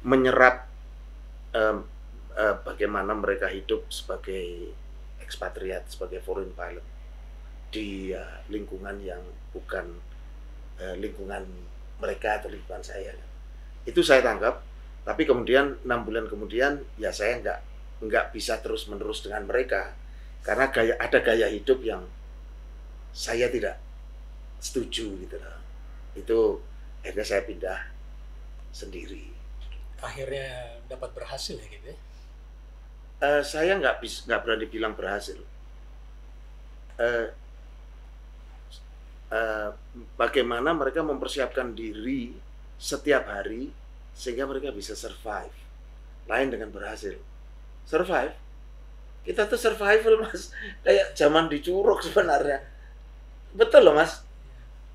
menyerap um, uh, bagaimana mereka hidup sebagai ekspatriat sebagai foreign pilot di uh, lingkungan yang bukan uh, lingkungan mereka atau lingkungan saya itu saya tangkap tapi kemudian enam bulan kemudian ya saya nggak nggak bisa terus menerus dengan mereka karena gaya ada gaya hidup yang saya tidak setuju gitu loh itu akhirnya saya pindah sendiri akhirnya dapat berhasil ya gitu ya uh, saya nggak nggak berani bilang berhasil uh, uh, bagaimana mereka mempersiapkan diri setiap hari sehingga mereka bisa survive lain dengan berhasil survive kita tuh survival mas kayak zaman dicuruk sebenarnya betul loh mas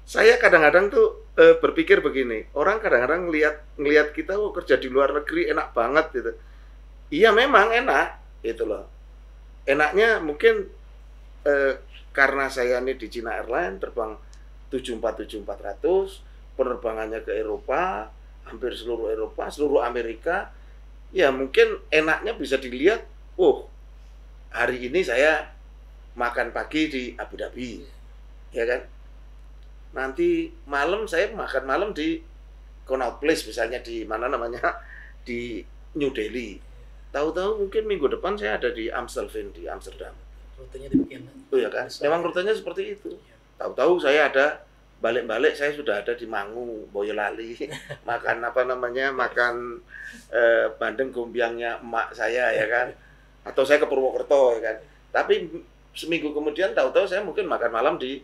saya kadang-kadang tuh e, berpikir begini, orang kadang-kadang ngelihat ngelihat kita oh, kerja di luar negeri enak banget gitu. Iya memang enak gitu loh. Enaknya mungkin e, karena saya ini di China Airline terbang 747-400, penerbangannya ke Eropa, hampir seluruh Eropa, seluruh Amerika, ya mungkin enaknya bisa dilihat, oh hari ini saya makan pagi di Abu Dhabi, ya kan? nanti malam saya makan malam di Connaught Place misalnya di mana namanya di New Delhi. Tahu-tahu mungkin minggu depan saya ada di Amstelveen di Amsterdam. Rutenya demikian. Kan? Oh ya kan. Memang rutenya seperti itu. Iya. Tahu-tahu saya ada balik-balik saya sudah ada di Mangu, Boyolali, *laughs* makan apa namanya, makan eh, bandeng gombiangnya emak saya ya kan, atau saya ke Purwokerto ya kan. Tapi seminggu kemudian tahu-tahu saya mungkin makan malam di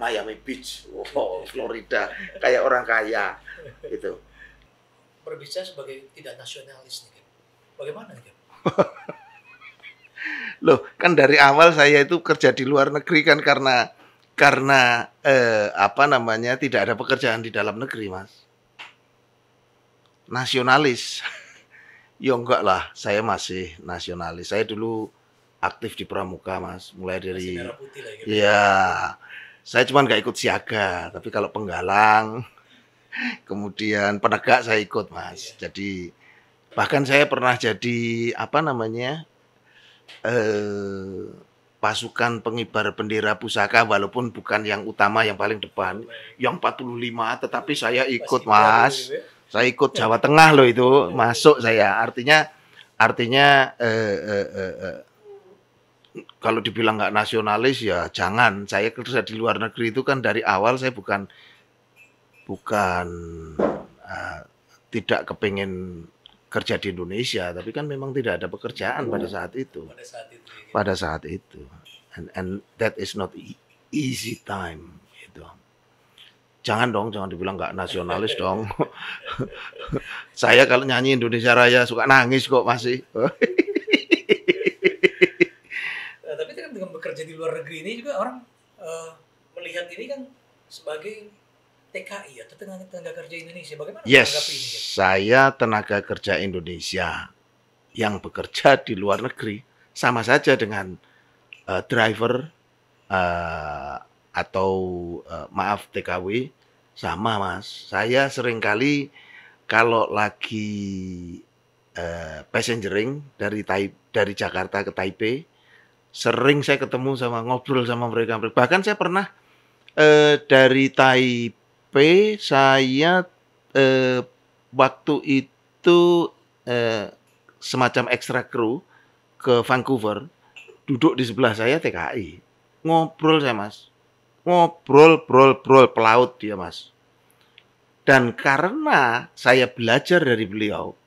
Miami Beach, wow, Florida, kayak orang kaya gitu. Berbicara sebagai tidak nasionalis nih, bagaimana nih? *laughs* Loh, kan dari awal saya itu kerja di luar negeri kan karena karena eh, apa namanya tidak ada pekerjaan di dalam negeri, Mas. Nasionalis. *laughs* ya enggak lah, saya masih nasionalis. Saya dulu aktif di Pramuka, Mas, mulai dari Iya. Gitu. Saya cuma nggak ikut siaga, tapi kalau penggalang, kemudian penegak saya ikut mas. Iya. Jadi bahkan saya pernah jadi apa namanya eh, pasukan pengibar bendera pusaka walaupun bukan yang utama yang paling depan yang 45 tetapi saya ikut mas gitu ya? saya ikut Jawa Tengah loh itu iya, iya, masuk saya artinya artinya eh, eh, eh, eh kalau dibilang nggak nasionalis ya jangan. Saya kerja di luar negeri itu kan dari awal saya bukan bukan uh, tidak kepingin kerja di Indonesia, tapi kan memang tidak ada pekerjaan pada iya. saat itu. Pada saat itu. Iya. Pada saat itu. And, and that is not e-, easy time Gitu. Jangan dong, jangan dibilang nggak nasionalis *laughs* dong. Saya kalau nyanyi Indonesia Raya suka nangis kok masih. *laughs* kan dengan bekerja di luar negeri ini juga orang uh, melihat ini kan sebagai TKI atau tenaga, tenaga kerja Indonesia. Bagaimana yes, ini? Saya tenaga kerja Indonesia yang bekerja di luar negeri sama saja dengan uh, driver uh, atau uh, maaf TKW sama mas. Saya seringkali kalau lagi uh, passengering dari Taip, dari Jakarta ke Taipei sering saya ketemu sama ngobrol sama mereka bahkan saya pernah eh, dari Taipei saya eh, waktu itu eh, semacam ekstra kru ke Vancouver duduk di sebelah saya TKI ngobrol saya mas ngobrol brol brol pelaut dia mas dan karena saya belajar dari beliau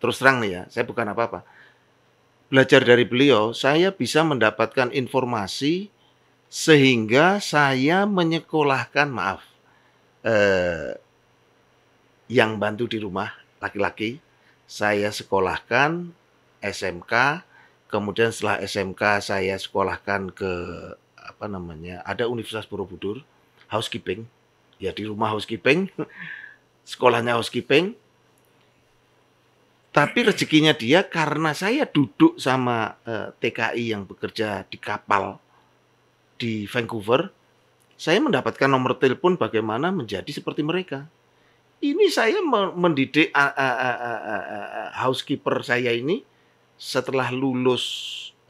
terus terang nih ya saya bukan apa-apa belajar dari beliau, saya bisa mendapatkan informasi sehingga saya menyekolahkan maaf eh, yang bantu di rumah laki-laki saya sekolahkan SMK kemudian setelah SMK saya sekolahkan ke apa namanya ada Universitas Borobudur housekeeping ya di rumah housekeeping *laughs* sekolahnya housekeeping tapi rezekinya dia karena saya duduk sama uh, eh, TKI yang bekerja di kapal di Vancouver, saya mendapatkan nomor telepon bagaimana menjadi seperti mereka. Ini saya mendidik uh, uh, uh, uh, uh, housekeeper saya ini setelah lulus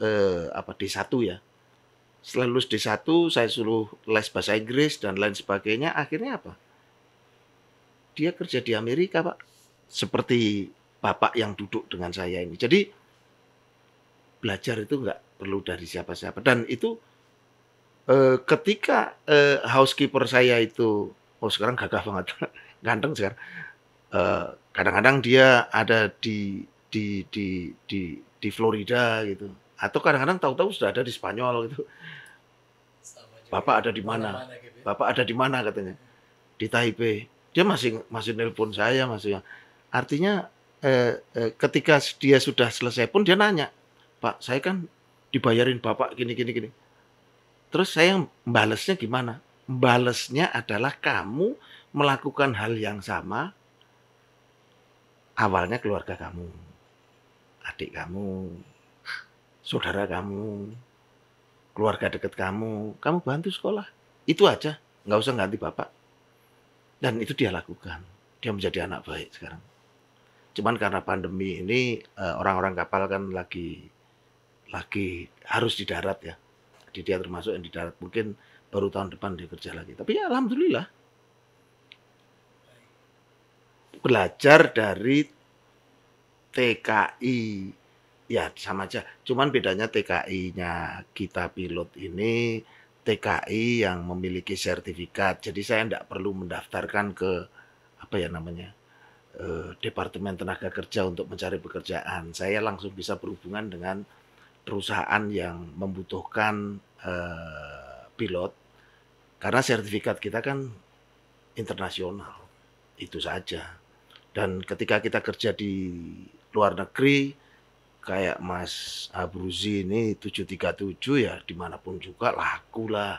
uh, apa D1 ya. Setelah lulus D1 saya suruh les bahasa Inggris dan lain sebagainya, akhirnya apa? Dia kerja di Amerika, Pak. Seperti bapak yang duduk dengan saya ini. Jadi belajar itu nggak perlu dari siapa-siapa dan itu eh, ketika eh, housekeeper saya itu oh sekarang gagah banget *laughs* ganteng sekarang kadang eh, kadang-kadang dia ada di di di di di Florida gitu atau kadang-kadang tahu-tahu sudah ada di Spanyol gitu bapak ada di mana gitu ya. bapak ada di mana katanya di Taipei dia masih masih nelpon saya masih. artinya eh, eh, ketika dia sudah selesai pun dia nanya, Pak, saya kan dibayarin bapak gini gini gini. Terus saya membalasnya gimana? Balesnya adalah kamu melakukan hal yang sama awalnya keluarga kamu, adik kamu, saudara kamu, keluarga dekat kamu, kamu bantu sekolah. Itu aja, nggak usah ganti bapak. Dan itu dia lakukan. Dia menjadi anak baik sekarang. Cuman karena pandemi ini eh, orang-orang kapal kan lagi lagi harus di darat ya. Jadi dia termasuk yang di darat mungkin baru tahun depan dia kerja lagi. Tapi ya alhamdulillah belajar dari TKI ya sama aja. Cuman bedanya TKI-nya kita pilot ini TKI yang memiliki sertifikat. Jadi saya tidak perlu mendaftarkan ke apa ya namanya Eh, Departemen Tenaga Kerja untuk mencari pekerjaan. Saya langsung bisa berhubungan dengan perusahaan yang membutuhkan eh, pilot karena sertifikat kita kan internasional. Itu saja. Dan ketika kita kerja di luar negeri, kayak Mas Abruzi ini 737 ya dimanapun juga laku lah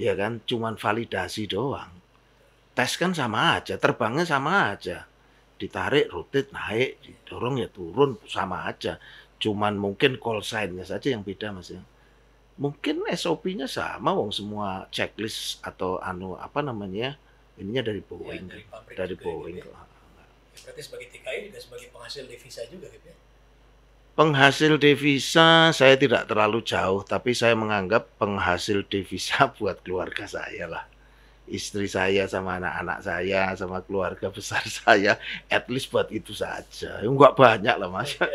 ya kan cuman validasi doang tes kan sama aja terbangnya sama aja ditarik rotate naik didorong ya turun sama aja cuman mungkin call sign-nya saja yang beda mas ya mungkin SOP-nya sama wong semua checklist atau anu apa namanya ya, ininya dari iya, gitu Boeing ya, dari, ah, dari ah. Boeing gitu ya. ya. berarti sebagai TKI juga sebagai penghasil devisa juga gitu ya Penghasil devisa saya tidak terlalu jauh, tapi saya menganggap penghasil devisa *laughs* buat keluarga saya lah istri saya sama anak-anak saya sama keluarga besar *laughs* saya at least buat itu saja enggak banyak lah mas iya.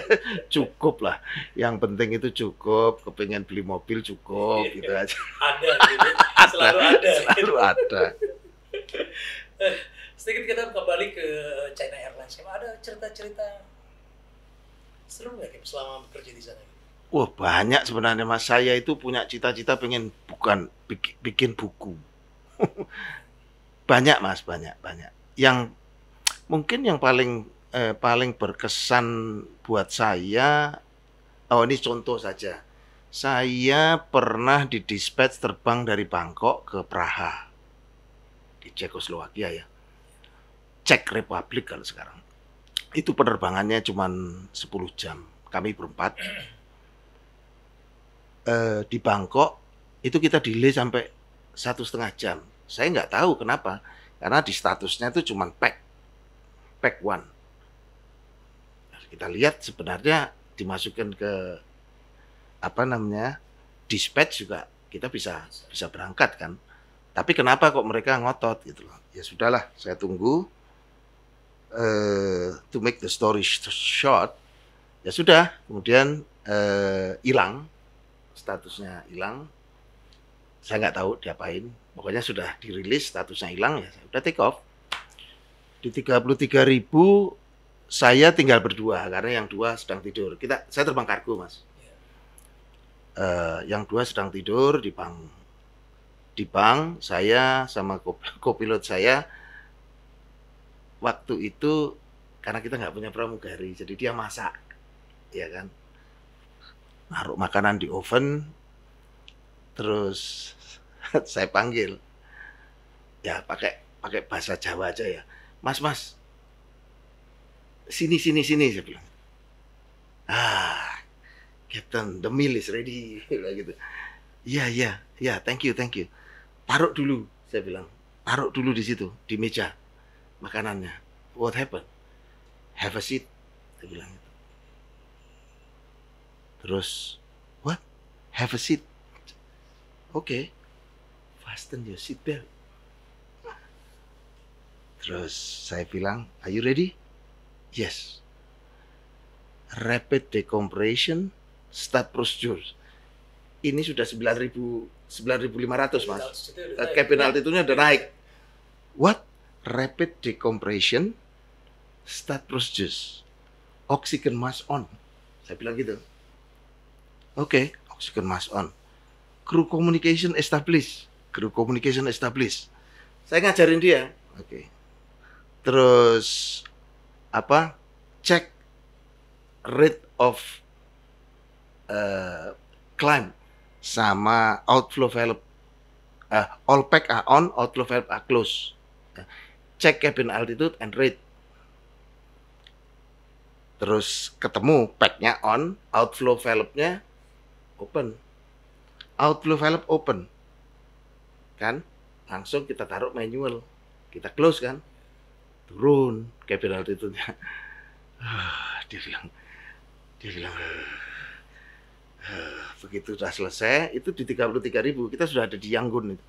*laughs* cukup lah yang penting itu cukup kepengen beli mobil cukup iya. gitu aja *laughs* gitu. ada gitu. selalu ada selalu eh, ada sedikit kita kembali ke China Airlines ada cerita-cerita seru nggak Kim selama bekerja di sana Wah banyak sebenarnya mas saya itu punya cita-cita pengen bukan bikin, bikin buku *laughs* banyak mas, banyak banyak. Yang mungkin yang paling eh, paling berkesan buat saya, oh ini contoh saja. Saya pernah di dispatch terbang dari Bangkok ke Praha di Cekoslowakia ya. Cek Republik kalau sekarang. Itu penerbangannya cuma 10 jam. Kami berempat. Eh, di Bangkok itu kita delay sampai satu setengah jam saya nggak tahu kenapa. Karena di statusnya itu cuma pack. Pack one. Kita lihat sebenarnya dimasukkan ke apa namanya dispatch juga kita bisa bisa berangkat kan. Tapi kenapa kok mereka ngotot gitu loh. Ya sudahlah, saya tunggu. Uh, to make the story short, ya sudah. Kemudian eh, hilang statusnya hilang. Saya nggak tahu diapain pokoknya sudah dirilis statusnya hilang ya saya udah take off di 33 ribu saya tinggal berdua karena yang dua sedang tidur kita saya terbang kargo mas uh, yang dua sedang tidur di bank di bank saya sama kopilot saya waktu itu karena kita nggak punya pramugari jadi dia masak ya kan naruh makanan di oven terus *laughs* saya panggil ya pakai pakai bahasa Jawa aja ya mas mas sini sini sini saya bilang ah Captain the meal is ready *laughs* gitu ya ya ya thank you thank you taruh dulu saya bilang taruh dulu di situ di meja makanannya what happened have a seat saya bilang gitu. terus what have a seat oke okay. Fasten your seatbelt. Terus saya bilang, are you ready? Yes. Rapid decompression start procedure. Ini sudah 9.000 9.500 mas. Eh, Cabin altitude-nya udah naik. What? Rapid decompression start procedures. Oxygen mask on. Saya bilang gitu. Oke, okay, oxygen mask on. Crew communication established. Group Communication Established. Saya ngajarin dia. Oke. Okay. Terus apa? Cek rate of uh, climb sama outflow valve uh, eh, all pack are on, outflow valve are close. Eh, Cek cabin altitude and rate. Terus ketemu packnya on, outflow valve-nya open. Outflow valve open kan langsung kita taruh manual kita close kan turun capital itu nya *laughs* ah, dia bilang dia bilang ah, begitu sudah selesai itu di tiga ribu kita sudah ada di Yanggun itu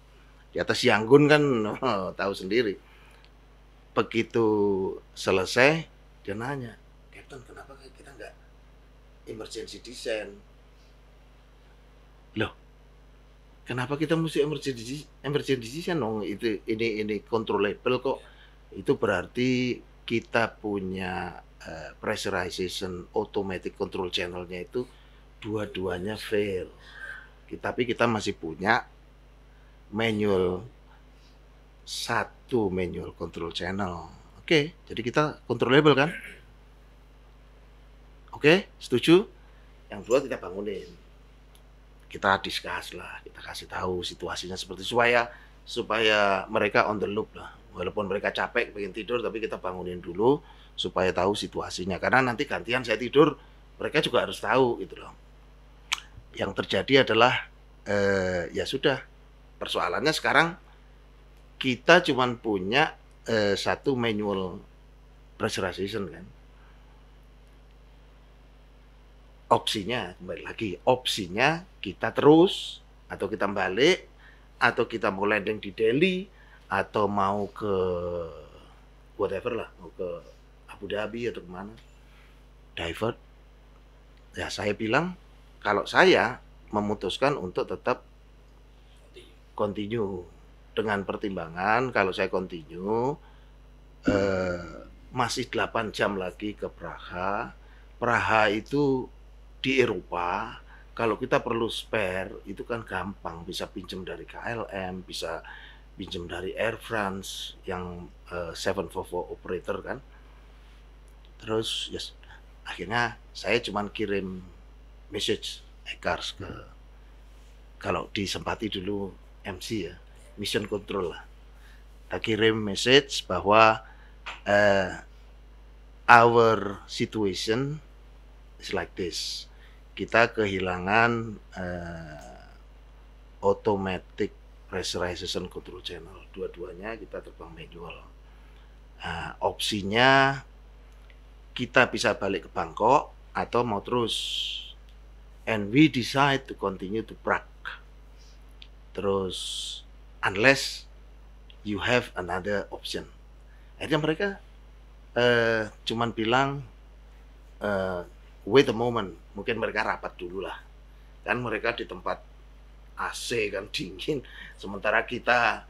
di atas Yanggun kan *laughs* oh, tahu sendiri begitu selesai dia nanya Captain kenapa kita nggak emergency design loh kenapa kita mesti emergency emergency decision dong itu ini ini controllable kok iya. itu berarti kita punya uh, pressurization automatic control channelnya itu dua-duanya fail tapi kita masih punya manual satu manual control channel. Oke, jadi kita controllable kan? Oke, setuju? Yang dua kita bangunin. Kita discuss lah kasih tahu situasinya seperti supaya supaya mereka on the loop lah walaupun mereka capek pengen tidur tapi kita bangunin dulu supaya tahu situasinya karena nanti gantian saya tidur mereka juga harus tahu gitu loh yang terjadi adalah eh, ya sudah persoalannya sekarang kita cuman punya eh, satu manual pressurization kan opsinya kembali lagi opsinya kita terus atau kita balik atau kita mau landing di Delhi atau mau ke whatever lah mau ke Abu Dhabi atau kemana divert ya saya bilang kalau saya memutuskan untuk tetap continue dengan pertimbangan kalau saya continue eh, masih 8 jam lagi ke Praha Praha itu di Eropa kalau kita perlu spare itu kan gampang bisa pinjam dari KLM bisa pinjam dari Air France yang uh, eh, 744 operator kan terus yes, akhirnya saya cuman kirim message Ekars eh, ke kalau disempati dulu MC ya mission control lah kita kirim message bahwa uh, our situation is like this kita kehilangan uh, automatic pressurization control channel. Dua-duanya kita terbang manual. uh, opsinya kita bisa balik ke Bangkok atau mau terus. And we decide to continue to Prague. Terus unless you have another option. Akhirnya mereka uh, cuman bilang uh, wait a moment mungkin mereka rapat dulu lah kan mereka di tempat AC kan dingin sementara kita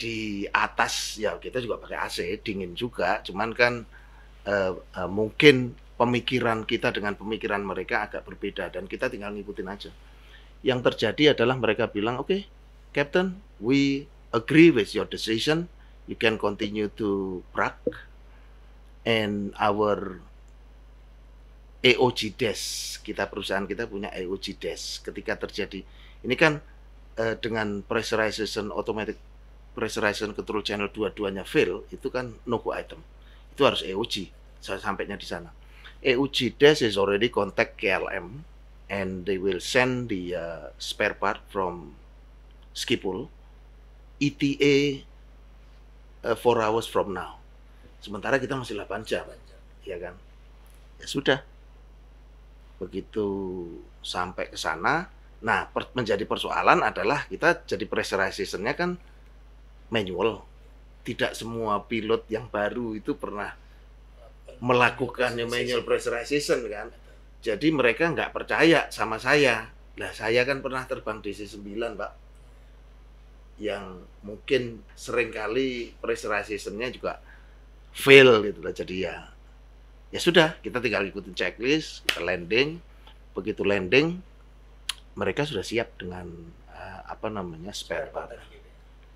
di atas ya kita juga pakai AC dingin juga cuman kan uh, uh, mungkin pemikiran kita dengan pemikiran mereka agak berbeda dan kita tinggal ngikutin aja yang terjadi adalah mereka bilang oke okay, Captain we agree with your decision you can continue to Prague and our EOG Desk. Kita perusahaan kita punya EOG Desk. Ketika terjadi ini kan eh, dengan pressurization automatic pressurization control channel dua-duanya fail, itu kan no go item. Itu harus EOG. Saya sampainya di sana. EOG Desk is already contact KLM and they will send the uh, spare part from Skipul ETA uh, eh, four hours from now. Sementara kita masih 8 jam, ya kan? Ya sudah, Begitu sampai ke sana, nah per, menjadi persoalan adalah kita jadi pressurizationnya kan manual. Tidak semua pilot yang baru itu pernah melakukan manual pressurization kan. Jadi mereka nggak percaya sama saya. lah saya kan pernah terbang DC-9 Pak. Yang mungkin seringkali pressurizationnya juga fail gitu lah. Jadi ya ya sudah kita tinggal ikutin checklist kita landing begitu landing mereka sudah siap dengan uh, apa namanya spare part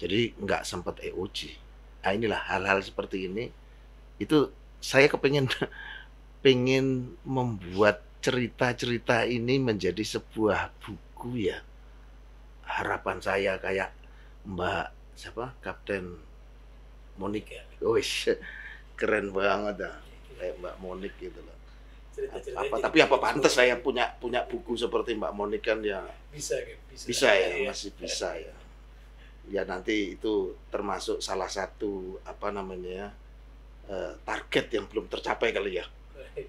jadi nggak sempat EOC nah inilah hal-hal seperti ini itu saya kepengen *laughs* pengen membuat cerita-cerita ini menjadi sebuah buku ya harapan saya kayak Mbak siapa Kapten Monika, ya. wis *laughs* keren banget ya kayak Mbak Monik gitu loh cerita-cerita apa gitu. tapi apa pantas saya punya punya buku seperti Mbak Monik kan ya bisa bisa, bisa ya, ya masih bisa ya ya nanti itu termasuk salah satu apa namanya uh, target yang belum tercapai kali ya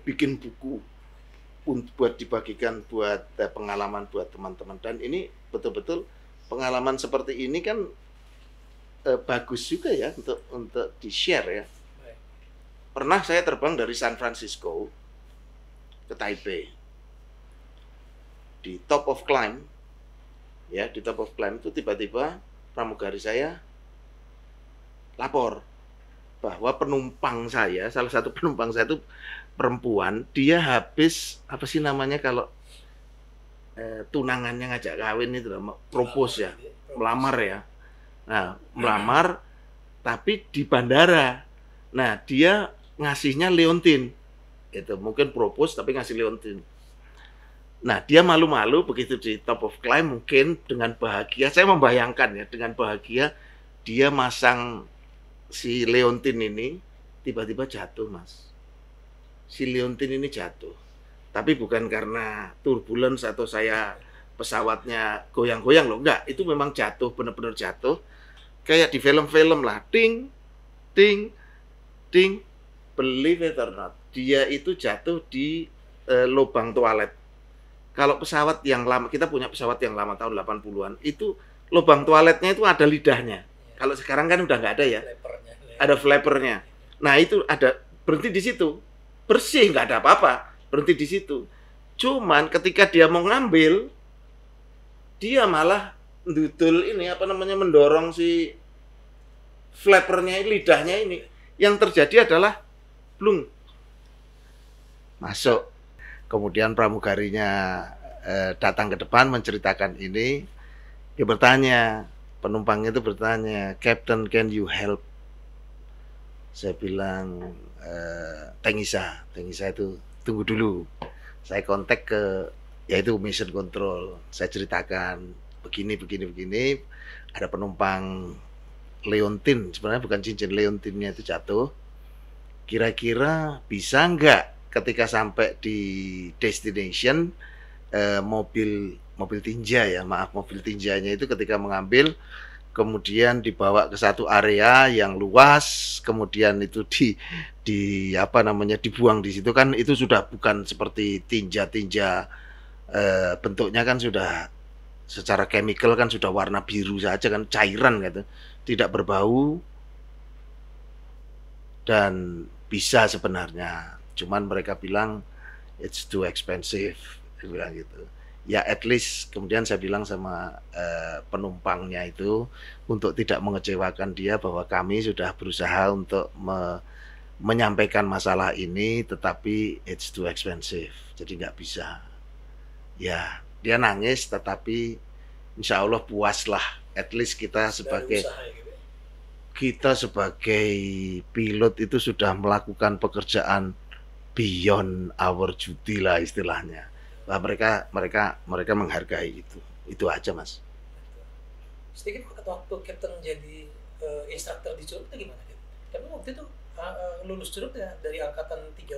bikin buku untuk buat dibagikan buat uh, pengalaman buat teman-teman dan ini betul-betul pengalaman seperti ini kan eh, bagus juga ya untuk untuk di share ya Pernah saya terbang dari San Francisco ke Taipei. Di top of climb, ya di top of climb itu tiba-tiba pramugari saya lapor bahwa penumpang saya, salah satu *laughs* penumpang saya itu perempuan, dia habis apa sih namanya kalau eh, tunangannya ngajak kawin itu propose ya, ah, iya, melamar ya. Nah, nah, melamar tapi di bandara. Nah, dia ngasihnya Leontin. Itu mungkin propose tapi ngasih Leontin. Nah, dia malu-malu begitu di top of climb mungkin dengan bahagia. Saya membayangkan ya dengan bahagia dia masang si Leontin ini tiba-tiba jatuh, Mas. Si Leontin ini jatuh. Tapi bukan karena turbulence atau saya pesawatnya goyang-goyang loh, enggak. Itu memang jatuh, benar-benar jatuh. Kayak di film-film lah, ting, ting, ting, believe it or not, dia itu jatuh di e, lubang toilet. Kalau pesawat yang lama, kita punya pesawat yang lama tahun 80-an, itu lubang toiletnya itu ada lidahnya. Kalau sekarang kan udah nggak ada ya. Flappernya. ada flappernya. Nah itu ada berhenti di situ, bersih nggak ada apa-apa, berhenti di situ. Cuman ketika dia mau ngambil, dia malah dudul ini apa namanya mendorong si flappernya lidahnya ini. Yang terjadi adalah blung masuk kemudian pramugarinya eh, datang ke depan menceritakan ini dia bertanya penumpang itu bertanya Captain can you help saya bilang eh, Tengisa Tengisa itu tunggu dulu saya kontak ke yaitu mission control saya ceritakan begini begini begini ada penumpang Leontin sebenarnya bukan cincin Leontinnya itu jatuh kira-kira bisa nggak ketika sampai di destination eh, mobil mobil tinja ya maaf mobil tinjanya itu ketika mengambil kemudian dibawa ke satu area yang luas kemudian itu di di apa namanya dibuang di situ kan itu sudah bukan seperti tinja-tinja eh, bentuknya kan sudah secara chemical kan sudah warna biru saja kan cairan gitu tidak berbau dan bisa sebenarnya cuman mereka bilang it's too expensive saya bilang gitu ya at least kemudian saya bilang sama uh, penumpangnya itu untuk tidak mengecewakan dia bahwa kami sudah berusaha untuk me menyampaikan masalah ini tetapi it's too expensive jadi nggak bisa ya dia nangis tetapi insya Allah puaslah at least kita sebagai ya, ya? kita sebagai pilot itu sudah melakukan pekerjaan beyond our duty lah istilahnya. Nah, mereka mereka mereka menghargai itu. Itu aja, Mas. Sedikit waktu Captain menjadi uh, eh, instruktur di Curug itu gimana, Captain? Tapi waktu itu uh, lulus Curug ya, dari angkatan 36 ya,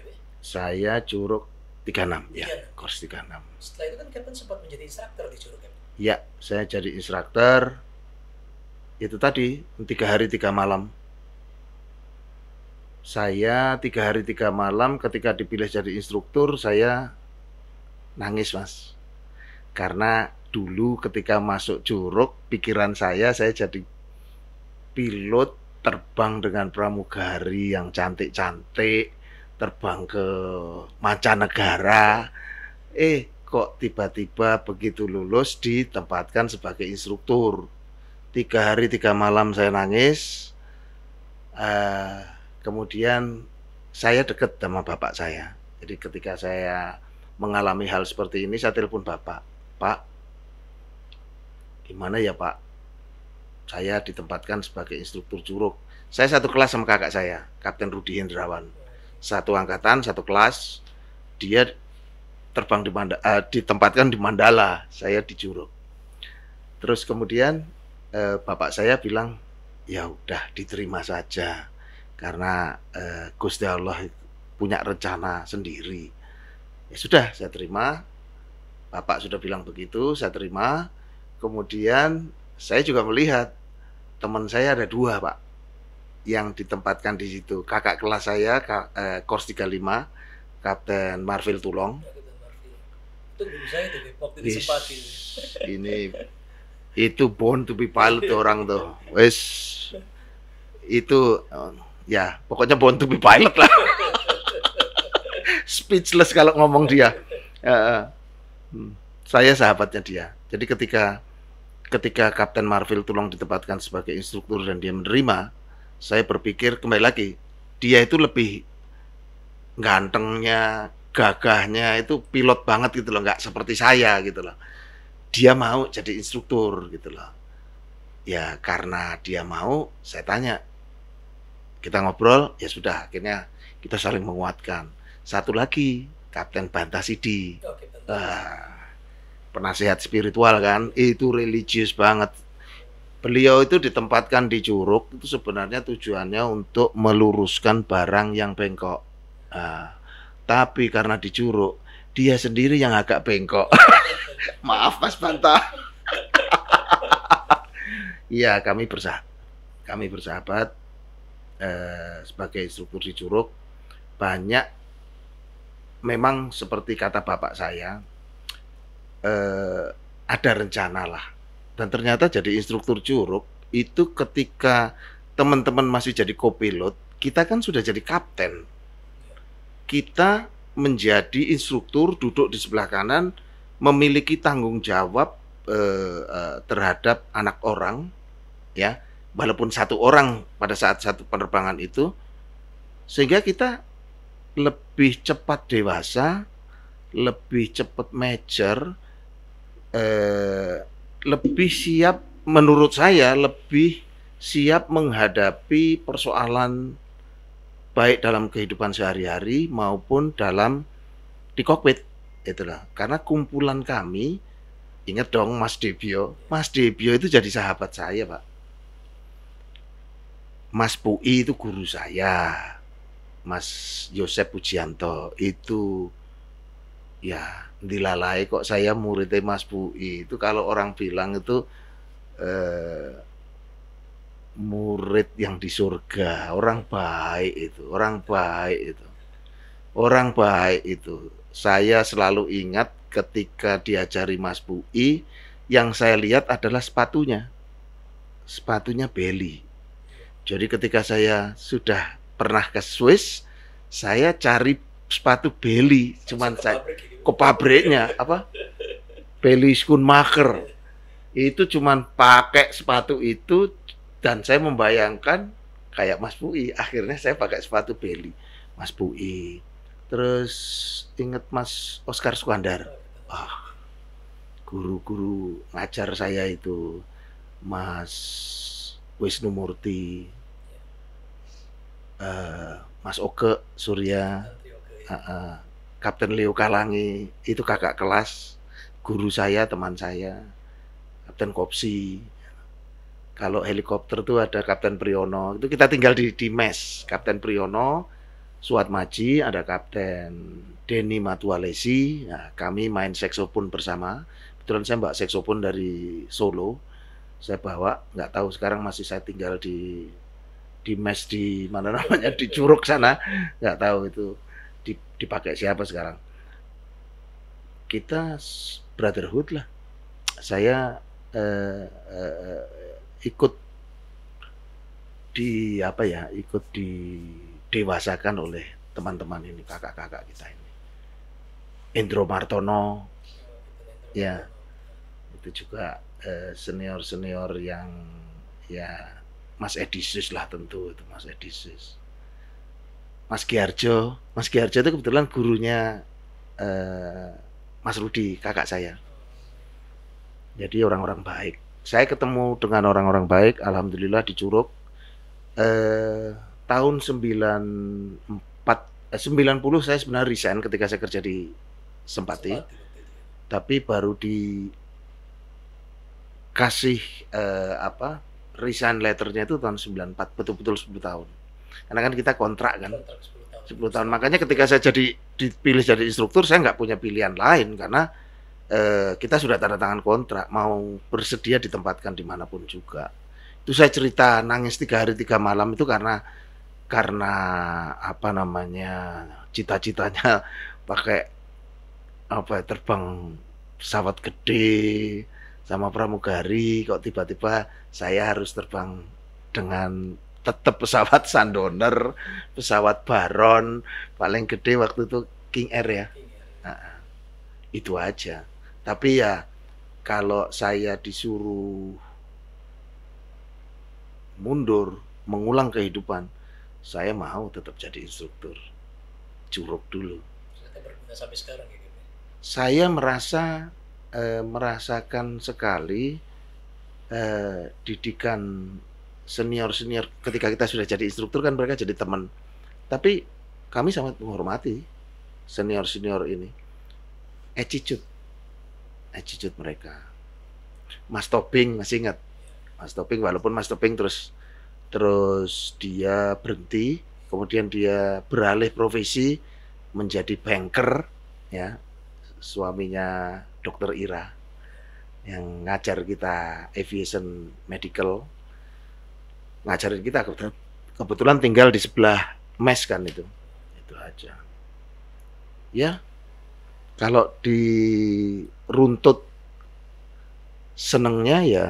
ya, Saya Curug 36, 36. ya, kurs 36. Setelah itu kan Captain sempat menjadi instruktur di Curug, Iya, Ya, saya jadi instruktur itu tadi tiga hari tiga malam saya tiga hari tiga malam ketika dipilih jadi instruktur saya nangis mas karena dulu ketika masuk juruk pikiran saya saya jadi pilot terbang dengan pramugari yang cantik-cantik terbang ke mancanegara eh kok tiba-tiba begitu lulus ditempatkan sebagai instruktur tiga hari tiga malam saya nangis uh, kemudian saya dekat sama bapak saya jadi ketika saya mengalami hal seperti ini saya telepon bapak pak gimana ya pak saya ditempatkan sebagai instruktur curug saya satu kelas sama kakak saya Kapten Rudi Hendrawan satu angkatan satu kelas dia terbang di Manda, uh, ditempatkan di Mandala saya di Curug terus kemudian eh, bapak saya bilang ya udah diterima saja karena eh, Gusti Allah punya rencana sendiri. Ya sudah saya terima. Bapak sudah bilang begitu, saya terima. Kemudian saya juga melihat teman saya ada dua pak yang ditempatkan di situ. Kakak kelas saya, Kak, eh, Kors 35, Kapten Marvel Tulong. Ya, Marvel. Itu saya itu, waktu gitu. ini itu born to be pilot tuh orang tuh. Wes itu ya pokoknya born to be pilot lah. Speechless kalau ngomong dia. Uh, Saya sahabatnya dia. Jadi ketika ketika Kapten Marvel tolong ditempatkan sebagai instruktur dan dia menerima, saya berpikir kembali lagi dia itu lebih gantengnya, gagahnya itu pilot banget gitu loh, nggak seperti saya gitu loh dia mau jadi instruktur gitu loh ya karena dia mau saya tanya kita ngobrol ya sudah akhirnya kita saling menguatkan satu lagi Kapten Bantasidi Oke, ah, penasehat spiritual kan itu religius banget beliau itu ditempatkan di Curug itu sebenarnya tujuannya untuk meluruskan barang yang bengkok. Ah, tapi karena di Curug dia sendiri yang agak bengkok. *laughs* Maaf Mas Banta. *laughs* Iya, kami bersahabat. Kami bersahabat eh, sebagai instruktur di Curug banyak memang seperti kata bapak saya eh, ada rencana lah. Dan ternyata jadi instruktur Curug itu ketika teman-teman masih jadi kopilot, kita kan sudah jadi kapten. Kita menjadi instruktur duduk di sebelah kanan memiliki tanggung jawab eh, eh, terhadap anak orang ya walaupun satu orang pada saat satu penerbangan itu sehingga kita lebih cepat dewasa lebih cepat mature eh, lebih siap menurut saya lebih siap menghadapi persoalan baik dalam kehidupan sehari-hari maupun dalam di kokpit itulah karena kumpulan kami ingat dong Mas Debio Mas Debio itu jadi sahabat saya pak Mas Pui itu guru saya Mas Yosep Pujianto itu ya dilalai kok saya muridnya Mas Pui itu kalau orang bilang itu eh, murid yang di surga, orang baik itu, orang baik itu. Orang baik itu. Saya selalu ingat ketika diajari Mas Bui, yang saya lihat adalah sepatunya. Sepatunya Beli. Jadi ketika saya sudah pernah ke Swiss, saya cari sepatu Beli, cuman saya ke pabriknya apa? Beli Schoonmaker. Itu cuman pakai sepatu itu dan saya membayangkan kayak Mas Bui, akhirnya saya pakai sepatu beli Mas Bui. Terus inget Mas Oscar Sukandar Ah, guru-guru ngajar saya itu Mas Wisnu Murti, uh, eh, Mas Oke Surya, uh, uh, Kapten Leo Kalangi itu kakak kelas guru saya teman saya Kapten Kopsi kalau helikopter tuh ada Kapten Priyono itu kita tinggal di di mes Kapten Priyono Suat Maji, ada Kapten Denny Matualesi nah, kami main seksopun bersama kebetulan saya mbak seksopun dari Solo saya bawa nggak tahu sekarang masih saya tinggal di di mes di mana namanya di Curug sana nggak tahu itu dipakai siapa sekarang kita brotherhood lah saya eh, eh, ikut di apa ya ikut didewasakan oleh teman-teman ini kakak-kakak kita ini Indro Martono ya itu juga eh, senior senior senior yang ya Mas Edisus lah tentu itu Mas Edisus Mas Giarjo Mas Giarjo itu kebetulan gurunya eh, Mas Rudi kakak saya jadi orang-orang baik saya ketemu dengan orang-orang baik alhamdulillah di Curug eh, tahun 94 eh, 90 saya sebenarnya resign ketika saya kerja di Sempati, tapi baru di kasih eh, apa resign letternya itu tahun 94 betul-betul 10 tahun karena kan kita kontrak kan 10 tahun. 10 tahun makanya ketika saya jadi dipilih jadi instruktur saya nggak punya pilihan lain karena Eh, kita sudah tanda tangan kontrak mau bersedia ditempatkan dimanapun juga itu saya cerita nangis tiga hari tiga malam itu karena karena apa namanya cita-citanya *laughs* pakai apa ya, terbang pesawat gede sama pramugari kok tiba-tiba saya harus terbang dengan tetap pesawat Sandoner, pesawat Baron, paling gede waktu itu King Air ya. King Air. Nah, itu aja. Tapi ya kalau saya disuruh mundur, mengulang kehidupan, saya mau tetap jadi instruktur. Curug dulu. Sampai sekarang ya, Saya merasa eh, merasakan sekali eh, didikan senior-senior ketika kita sudah jadi instruktur kan mereka jadi teman. Tapi kami sangat menghormati senior-senior ini. Attitude attitude mereka. Mas Tobing masih ingat. Mas Tobing walaupun Mas Tobing terus terus dia berhenti, kemudian dia beralih profesi menjadi banker ya. Suaminya Dokter Ira yang ngajar kita aviation medical ngajarin kita kebetulan tinggal di sebelah mes kan itu itu aja ya kalau di runtut senengnya ya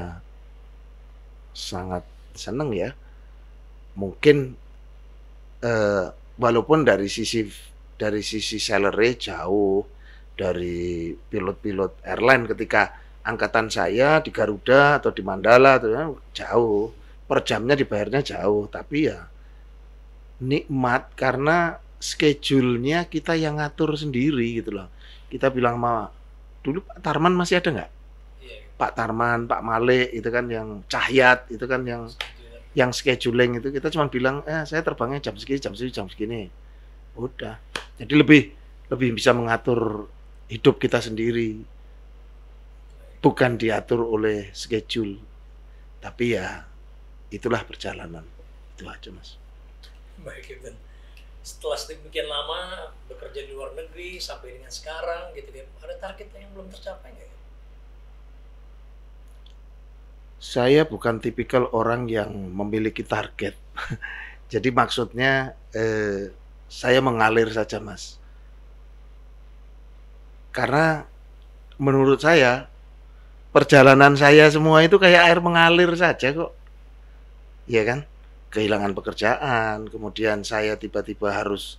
sangat seneng ya mungkin eh, walaupun dari sisi dari sisi salary jauh dari pilot-pilot airline ketika angkatan saya di Garuda atau di Mandala atau jauh per jamnya dibayarnya jauh tapi ya nikmat karena schedule-nya kita yang ngatur sendiri gitu loh kita bilang sama dulu Pak Tarman masih ada nggak? Yeah. Pak Tarman, Pak Malik itu kan yang Cahyat itu kan yang yang scheduling itu kita cuma bilang eh saya terbangnya jam segini, jam segini, jam segini. Udah. Jadi lebih lebih bisa mengatur hidup kita sendiri. Bukan diatur oleh schedule. Tapi ya itulah perjalanan. Itu aja, Mas. Baik, setelah sedemikian lama bekerja di luar negeri sampai dengan sekarang gitu ya ada target yang belum tercapai nggak ya? Saya bukan tipikal orang yang memiliki target. *laughs* Jadi maksudnya eh, saya mengalir saja mas. Karena menurut saya perjalanan saya semua itu kayak air mengalir saja kok. Iya kan? kehilangan pekerjaan, kemudian saya tiba-tiba harus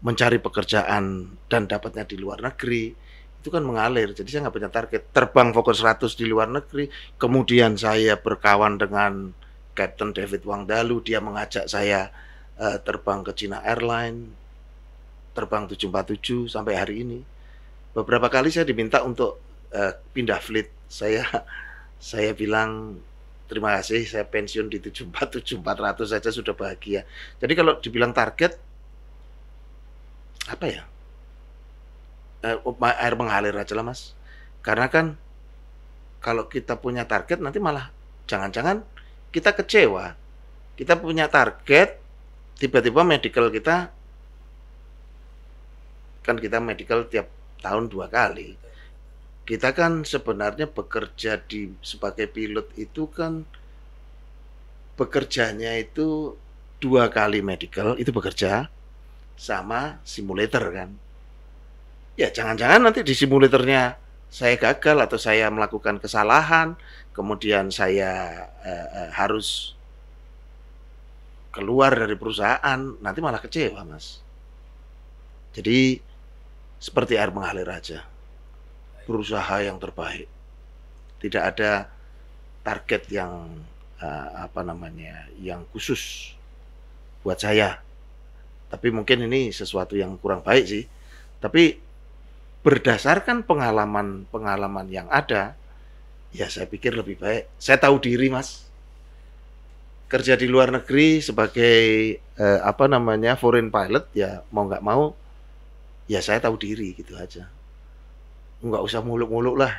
mencari pekerjaan dan dapatnya di luar negeri, itu kan mengalir. Jadi saya nggak punya target. Terbang fokus 100 di luar negeri, kemudian saya berkawan dengan Captain David Wang Wangdalu, dia mengajak saya uh, terbang ke China Airline, terbang 747 sampai hari ini. Beberapa kali saya diminta untuk uh, pindah fleet. Saya *laughs* saya bilang terima kasih saya pensiun di 74 7400 saja sudah bahagia. Jadi kalau dibilang target apa ya? Eh, oh, air mengalir aja lah Mas. Karena kan kalau kita punya target nanti malah jangan-jangan kita kecewa. Kita punya target tiba-tiba medical kita kan kita medical tiap tahun dua kali kita kan sebenarnya bekerja di sebagai pilot itu kan bekerjanya itu dua kali medical itu bekerja sama simulator kan. Ya jangan-jangan nanti di simulatornya saya gagal atau saya melakukan kesalahan, kemudian saya eh, eh harus keluar dari perusahaan, nanti malah kecewa, Mas. Jadi seperti air mengalir aja berusaha yang terbaik. Tidak ada target yang uh, apa namanya yang khusus buat saya. Tapi mungkin ini sesuatu yang kurang baik sih. Tapi berdasarkan pengalaman-pengalaman yang ada, ya saya pikir lebih baik. Saya tahu diri, Mas. Kerja di luar negeri sebagai eh, apa namanya foreign pilot, ya mau nggak mau, ya saya tahu diri gitu aja nggak usah muluk-muluk lah.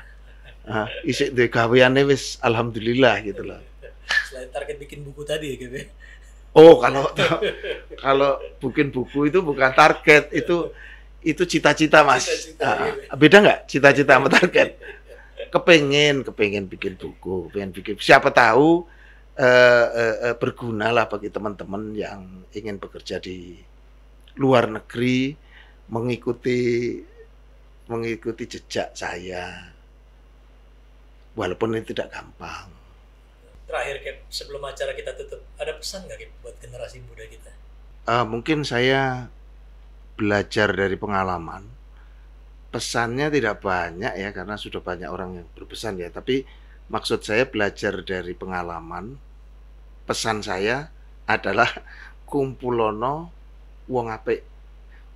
Nah, isik di kawiannya wis alhamdulillah gitu loh. Selain target bikin buku tadi gitu ya. Oh, kalau *laughs* kalau bikin buku itu bukan target, itu itu cita-cita mas. Cita -cita, uh, iya. beda nggak cita-cita sama target? Kepengen, kepengen bikin buku, pengen bikin. Siapa tahu uh, uh, berguna lah bagi teman-teman yang ingin bekerja di luar negeri, mengikuti mengikuti jejak saya. Walaupun ini tidak gampang. Terakhir, Kip, sebelum acara kita tutup, ada pesan nggak, buat generasi muda kita? Uh, mungkin saya belajar dari pengalaman. Pesannya tidak banyak ya, karena sudah banyak orang yang berpesan ya. Tapi maksud saya belajar dari pengalaman. Pesan saya adalah kumpulono wong apik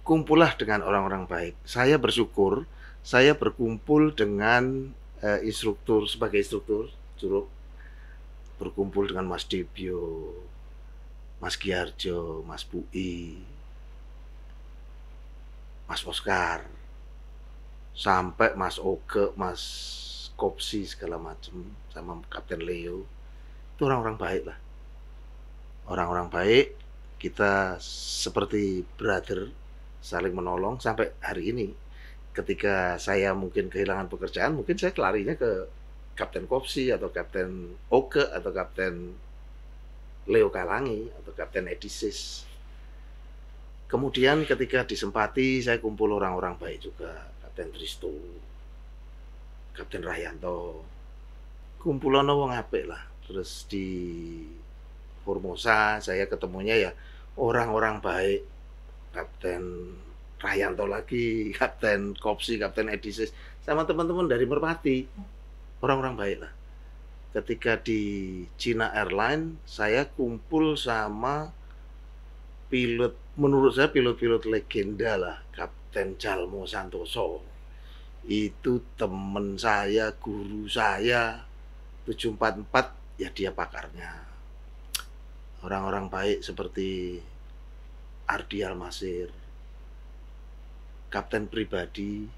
Kumpullah dengan orang-orang baik. Saya bersyukur saya berkumpul dengan uh, instruktur sebagai instruktur curug berkumpul dengan Mas Debio, Mas Giarjo, Mas Bui, Mas Oscar, sampai Mas Oke, Mas Kopsi segala macam sama Kapten Leo itu orang-orang baik lah orang-orang baik kita seperti brother saling menolong sampai hari ini ketika saya mungkin kehilangan pekerjaan mungkin saya kelarinya ke Kapten Kopsi atau Kapten Oke atau Kapten Leo Kalangi atau Kapten Edisis kemudian ketika disempati saya kumpul orang-orang baik juga Kapten Tristo Kapten Rahyanto kumpulan wong apik lah terus di Formosa saya ketemunya ya orang-orang baik Kapten Rayanto lagi, Kapten Kopsi, Kapten Edisis, sama teman-teman dari Merpati. Orang-orang baik lah. Ketika di China Airline, saya kumpul sama pilot, menurut saya pilot-pilot legenda lah, Kapten Jalmo Santoso. Itu teman saya, guru saya, 744, ya dia pakarnya. Orang-orang baik seperti Ardi Almasir, Kapten Pribadi,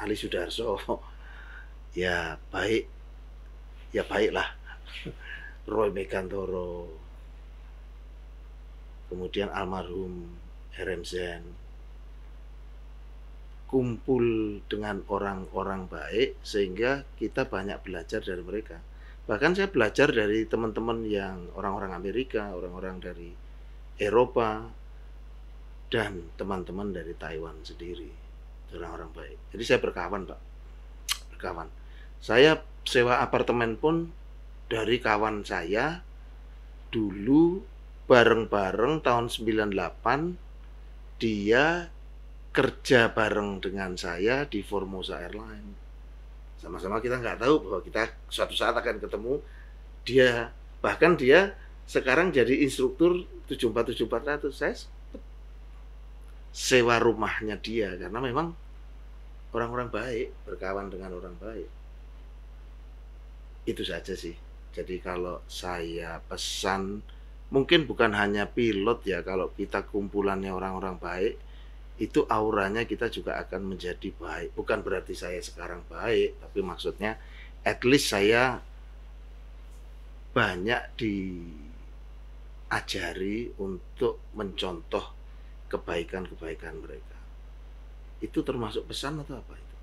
Ali Sudarso, *laughs* ya baik, ya baiklah, *laughs* Roy Megantoro, kemudian almarhum Heremsen, kumpul dengan orang-orang baik sehingga kita banyak belajar dari mereka. Bahkan saya belajar dari teman-teman yang orang-orang Amerika, orang-orang dari Eropa, dan teman-teman dari Taiwan sendiri. Orang-orang baik. Jadi saya berkawan, Pak. Berkawan. Saya sewa apartemen pun dari kawan saya dulu bareng-bareng tahun 98 dia kerja bareng dengan saya di Formosa Airline. Sama-sama kita nggak tahu bahwa kita suatu saat akan ketemu dia. Bahkan dia sekarang jadi instruktur 747400 saya sewa rumahnya dia karena memang orang-orang baik berkawan dengan orang baik itu saja sih jadi kalau saya pesan mungkin bukan hanya pilot ya kalau kita kumpulannya orang-orang baik itu auranya kita juga akan menjadi baik bukan berarti saya sekarang baik tapi maksudnya at least saya banyak di ajari untuk mencontoh kebaikan-kebaikan mereka. Itu termasuk pesan atau apa itu?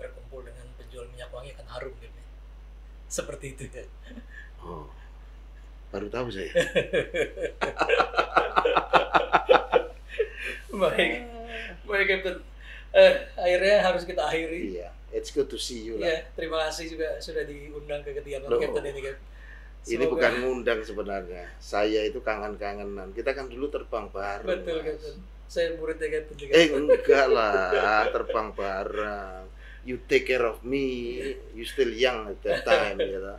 Berkumpul dengan penjual minyak wangi akan harum gitu. Seperti itu. Ya. Oh. Baru tahu saya. *laughs* baik. Baik, Captain. Eh, akhirnya harus kita akhiri. Iya. It's good to see you lah. Yeah, terima kasih juga sudah diundang ke kediaman Captain ini, Captain. Semoga. Ini bukan ngundang sebenarnya. Saya itu kangen-kangenan. Kita kan dulu terbang bareng. Betul, mas. Saya muridnya kan juga. Eh enggak lah, terbang bareng. You take care of me. You still young at that time, gitu.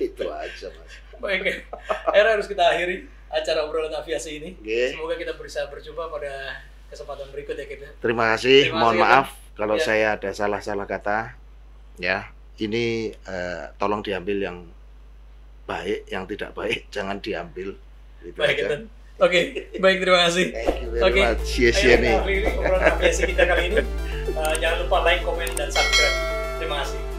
Itu aja, Mas. Baik. Era harus kita akhiri acara obrolan aviasi ini. Okay. Semoga kita bisa berjumpa pada kesempatan berikut ya kita. Ya. Terima kasih. Terima Mohon maaf ya. kalau ya. saya ada salah-salah kata. Ya, ini uh, tolong diambil yang baik, yang tidak baik jangan diambil. Gitu baik, aja. Oke, okay, baik terima kasih. Oke you very okay. much. Yes, kita kali ini. Uh, jangan lupa like, comment, dan subscribe. Terima kasih.